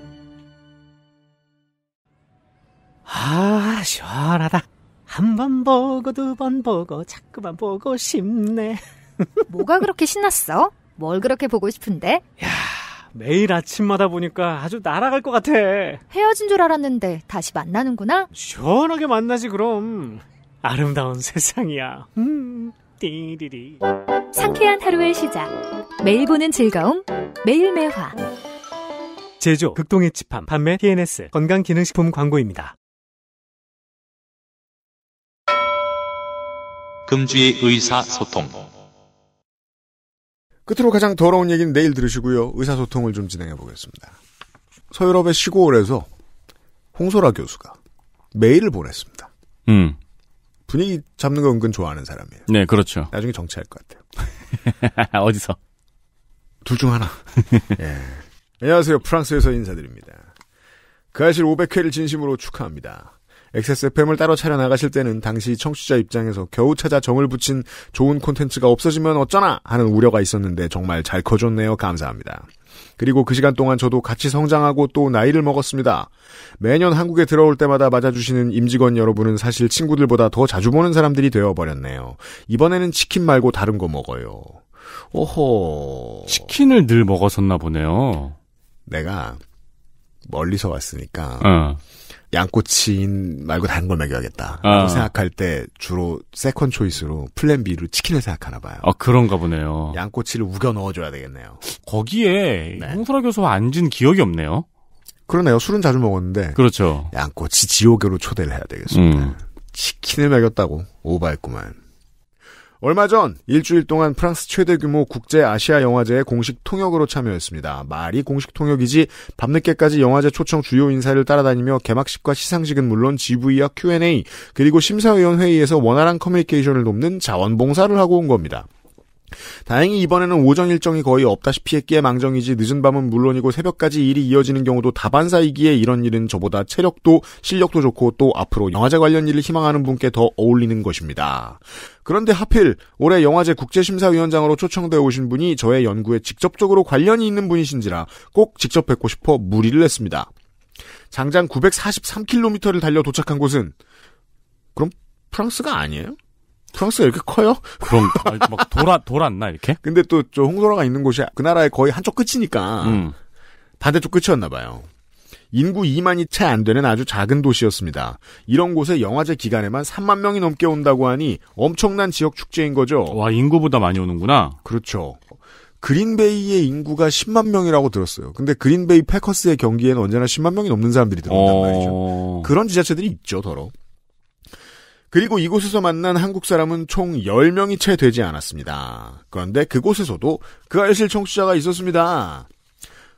아, 시원하다. 한 번 보고 두 번 보고 자꾸만 보고 싶네. 뭐가 그렇게 신났어? 뭘 그렇게 보고 싶은데? 야, 매일 아침마다 보니까 아주 날아갈 것 같아. 헤어진 줄 알았는데 다시 만나는구나? 시원하게 만나지 그럼. 아름다운 세상이야. 음, 띠리리. 상쾌한 하루의 시작. 매일 보는 즐거움. 매일 매화. 제조, 극동의 집합, 판매, TNS, 건강기능식품 광고입니다. 금주의 의사소통. 끝으로 가장 더러운 얘기는 내일 들으시고요. 의사소통을 좀 진행해 보겠습니다. 서유럽의 시골에서 홍소라 교수가 메일을 보냈습니다. 음. 분위기 잡는 거 은근 좋아하는 사람이에요. 네, 그렇죠. 나중에 정치할 것 같아요. 어디서? 둘 중 하나. 예. 안녕하세요. 프랑스에서 인사드립니다. 그 사실 500회를 진심으로 축하합니다. XSFM을 따로 차려 나가실 때는 당시 청취자 입장에서 겨우 찾아 정을 붙인 좋은 콘텐츠가 없어지면 어쩌나 하는 우려가 있었는데 정말 잘커졌네요 감사합니다. 그리고 그 시간 동안 저도 같이 성장하고 또 나이를 먹었습니다. 매년 한국에 들어올 때마다 맞아주시는 임직원 여러분은 사실 친구들보다 더 자주 보는 사람들이 되어버렸네요. 이번에는 치킨 말고 다른 거 먹어요. 오호. 치킨을 늘 먹었었나 보네요. 내가 멀리서 왔으니까. 어. 양꼬치인 말고 다른 걸 먹여야겠다. 아. 생각할 때 주로 세컨 초이스로 플랜 B로 치킨을 생각하나 봐요. 아, 그런가 보네요. 양꼬치를 우겨 넣어줘야 되겠네요. 거기에 네. 홍소라 교수가 앉은 기억이 없네요. 그러네요. 술은 자주 먹었는데. 그렇죠. 양꼬치 지옥으로 초대를 해야 되겠습니다. 음. 치킨을 먹였다고 오바했구만. 얼마 전 일주일 동안 프랑스 최대 규모 국제 아시아 영화제에 공식 통역으로 참여했습니다. 말이 공식 통역이지 밤늦게까지 영화제 초청 주요 인사를 따라다니며 개막식과 시상식은 물론 GV와 Q&A 그리고 심사위원 회의에서 원활한 커뮤니케이션을 돕는 자원봉사를 하고 온 겁니다. 다행히 이번에는 오전 일정이 거의 없다시피 했기에 망정이지 늦은 밤은 물론이고 새벽까지 일이 이어지는 경우도 다반사이기에 이런 일은 저보다 체력도 실력도 좋고 또 앞으로 영화제 관련 일을 희망하는 분께 더 어울리는 것입니다. 그런데 하필 올해 영화제 국제심사위원장으로 초청되어 오신 분이 저의 연구에 직접적으로 관련이 있는 분이신지라 꼭 직접 뵙고 싶어 무리를 했습니다. 장장 943km를 달려 도착한 곳은 그럼 프랑스가 아니에요? 프랑스가 이렇게 커요? 그럼 막 돌아 돌았나 이렇게? 근데 또 저 홍소라가 있는 곳이 그 나라의 거의 한쪽 끝이니까 음. 반대쪽 끝이었나 봐요. 인구 2만이 채 안 되는 아주 작은 도시였습니다. 이런 곳에 영화제 기간에만 3만 명이 넘게 온다고 하니 엄청난 지역 축제인 거죠. 와 인구보다 많이 오는구나. 그렇죠. 그린베이의 인구가 10만 명이라고 들었어요. 근데 그린베이 패커스의 경기에는 언제나 10만 명이 넘는 사람들이 들어온단 어... 말이죠. 그런 지자체들이 있죠, 더러. 그리고 이곳에서 만난 한국 사람은 총 10명이 채 되지 않았습니다. 그런데 그곳에서도 그 알실 청취자가 있었습니다.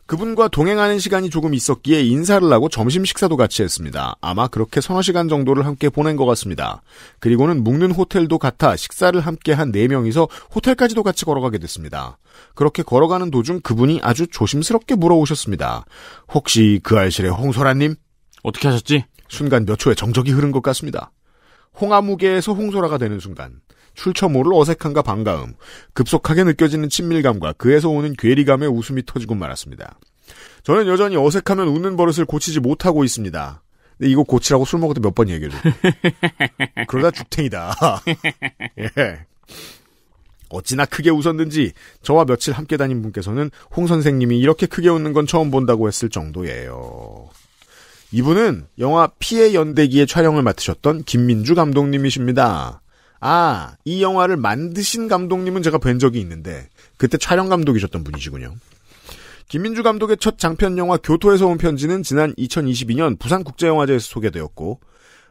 그분과 동행하는 시간이 조금 있었기에 인사를 하고 점심 식사도 같이 했습니다. 아마 그렇게 서너 시간 정도를 함께 보낸 것 같습니다. 그리고는 묵는 호텔도 같아 식사를 함께 한4 명이서 호텔까지도 같이 걸어가게 됐습니다. 그렇게 걸어가는 도중 그분이 아주 조심스럽게 물어오셨습니다. 혹시 그 알실의 홍소라님? 어떻게 하셨지? 순간 몇초에 정적이 흐른 것 같습니다. 홍화무개에서 홍소라가 되는 순간 출처 모를 어색함과 반가움, 급속하게 느껴지는 친밀감과 그에서 오는 괴리감에 웃음이 터지고 말았습니다. 저는 여전히 어색하면 웃는 버릇을 고치지 못하고 있습니다. 근데 이거 고치라고 술 먹어도 몇 번 얘기해줘. 그러다 죽탱이다. 예. 어찌나 크게 웃었는지 저와 며칠 함께 다닌 분께서는 홍 선생님이 이렇게 크게 웃는 건 처음 본다고 했을 정도예요. 이분은 영화 피해 연대기의 촬영을 맡으셨던 김민주 감독님이십니다. 아, 이 영화를 만드신 감독님은 제가 뵌 적이 있는데 그때 촬영 감독이셨던 분이시군요. 김민주 감독의 첫 장편 영화 교토에서 온 편지는 지난 2022년 부산국제영화제에서 소개되었고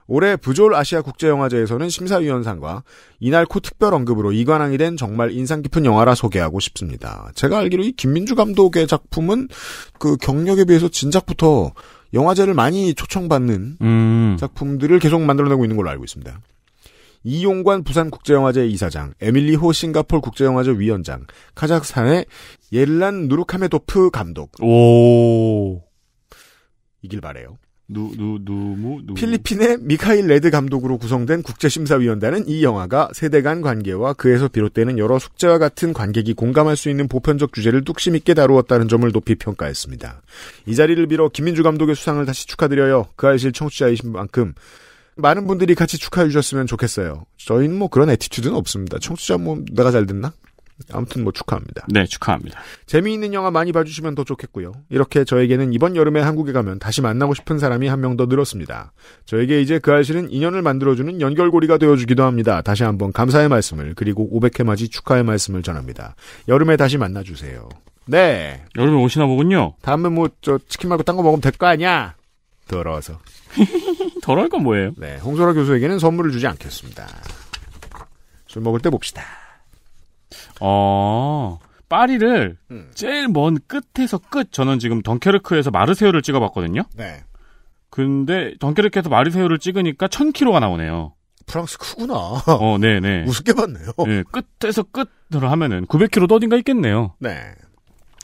올해 부졸 아시아 국제영화제에서는 심사위원상과 이날 코 특별 언급으로 이관왕이 된 정말 인상 깊은 영화라 소개하고 싶습니다. 제가 알기로 이 김민주 감독의 작품은 그 경력에 비해서 진작부터 영화제를 많이 초청받는 음. 작품들을 계속 만들어내고 있는 걸로 알고 있습니다. 이용관 부산국제영화제 이사장, 에밀리호 싱가폴 국제영화제 위원장, 카자흐스의 옐란 누르카메도프 감독. 오. 이길 바래요. 누, 누, 누무? 누. 필리핀의 미카일 레드 감독으로 구성된 국제심사위원단은 이 영화가 세대 간 관계와 그에서 비롯되는 여러 숙제와 같은 관객이 공감할 수 있는 보편적 주제를 뚝심 있게 다루었다는 점을 높이 평가했습니다. 이 자리를 빌어 김민주 감독의 수상을 다시 축하드려요. 그 아이실 청취자이신 만큼 많은 분들이 같이 축하해 주셨으면 좋겠어요. 저희는 뭐 그런 에티튜드는 없습니다. 청취자 뭐 내가 잘됐나 그렇죠. 아무튼 뭐 축하합니다. 네, 축하합니다. 재미있는 영화 많이 봐주시면 더 좋겠고요. 이렇게 저에게는 이번 여름에 한국에 가면 다시 만나고 싶은 사람이 한 명 더 늘었습니다. 저에게 이제 그아실은 인연을 만들어주는 연결고리가 되어주기도 합니다. 다시 한번 감사의 말씀을 그리고 500회 맞이 축하의 말씀을 전합니다. 여름에 다시 만나주세요. 네. 여름에 오시나 보군요. 다음에 뭐저 치킨 말고 딴 거 먹으면 될 거 아니야. 더러워서. 더러울 건 뭐예요? 네, 홍소라 교수에게는 선물을 주지 않겠습니다. 술 먹을 때 봅시다. 어, 파리를 음. 제일 먼 끝에서 끝. 저는 지금 덩케르크에서 마르세유를 찍어봤거든요. 네. 근데 덩케르크에서 마르세유를 찍으니까 1000km가 나오네요. 프랑스 크구나. 어, 네네. 네. 우습게 봤네요. 네, 끝에서 끝으로 하면은 900km 어딘가 있겠네요. 네.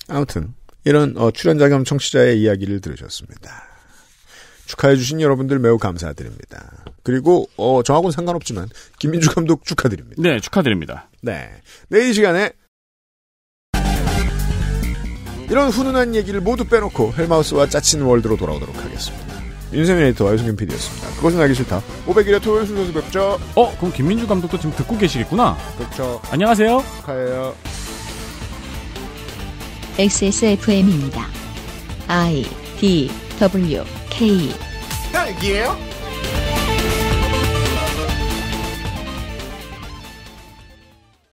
아무튼 이런 어, 출연자 겸 청취자의 이야기를 들으셨습니다. 축하해주신 여러분들 매우 감사드립니다. 그리고 어, 저하고는 상관없지만 김민주 감독 축하드립니다. 네, 축하드립니다. 네, 내일 네, 이 시간에 이런 훈훈한 얘기를 모두 빼놓고 헬마우스와 짜친 월드로 돌아오도록 하겠습니다. 윤세민 에디터와 유승균 PD였습니다. 그것은 알기 싫다. 500일에 토요일 순서에서 뵙죠. 어, 그럼 김민주 감독도 지금 듣고 계시겠구나. 그렇죠. 안녕하세요. 축하해요. XSFM입니다. I D W K. yeah.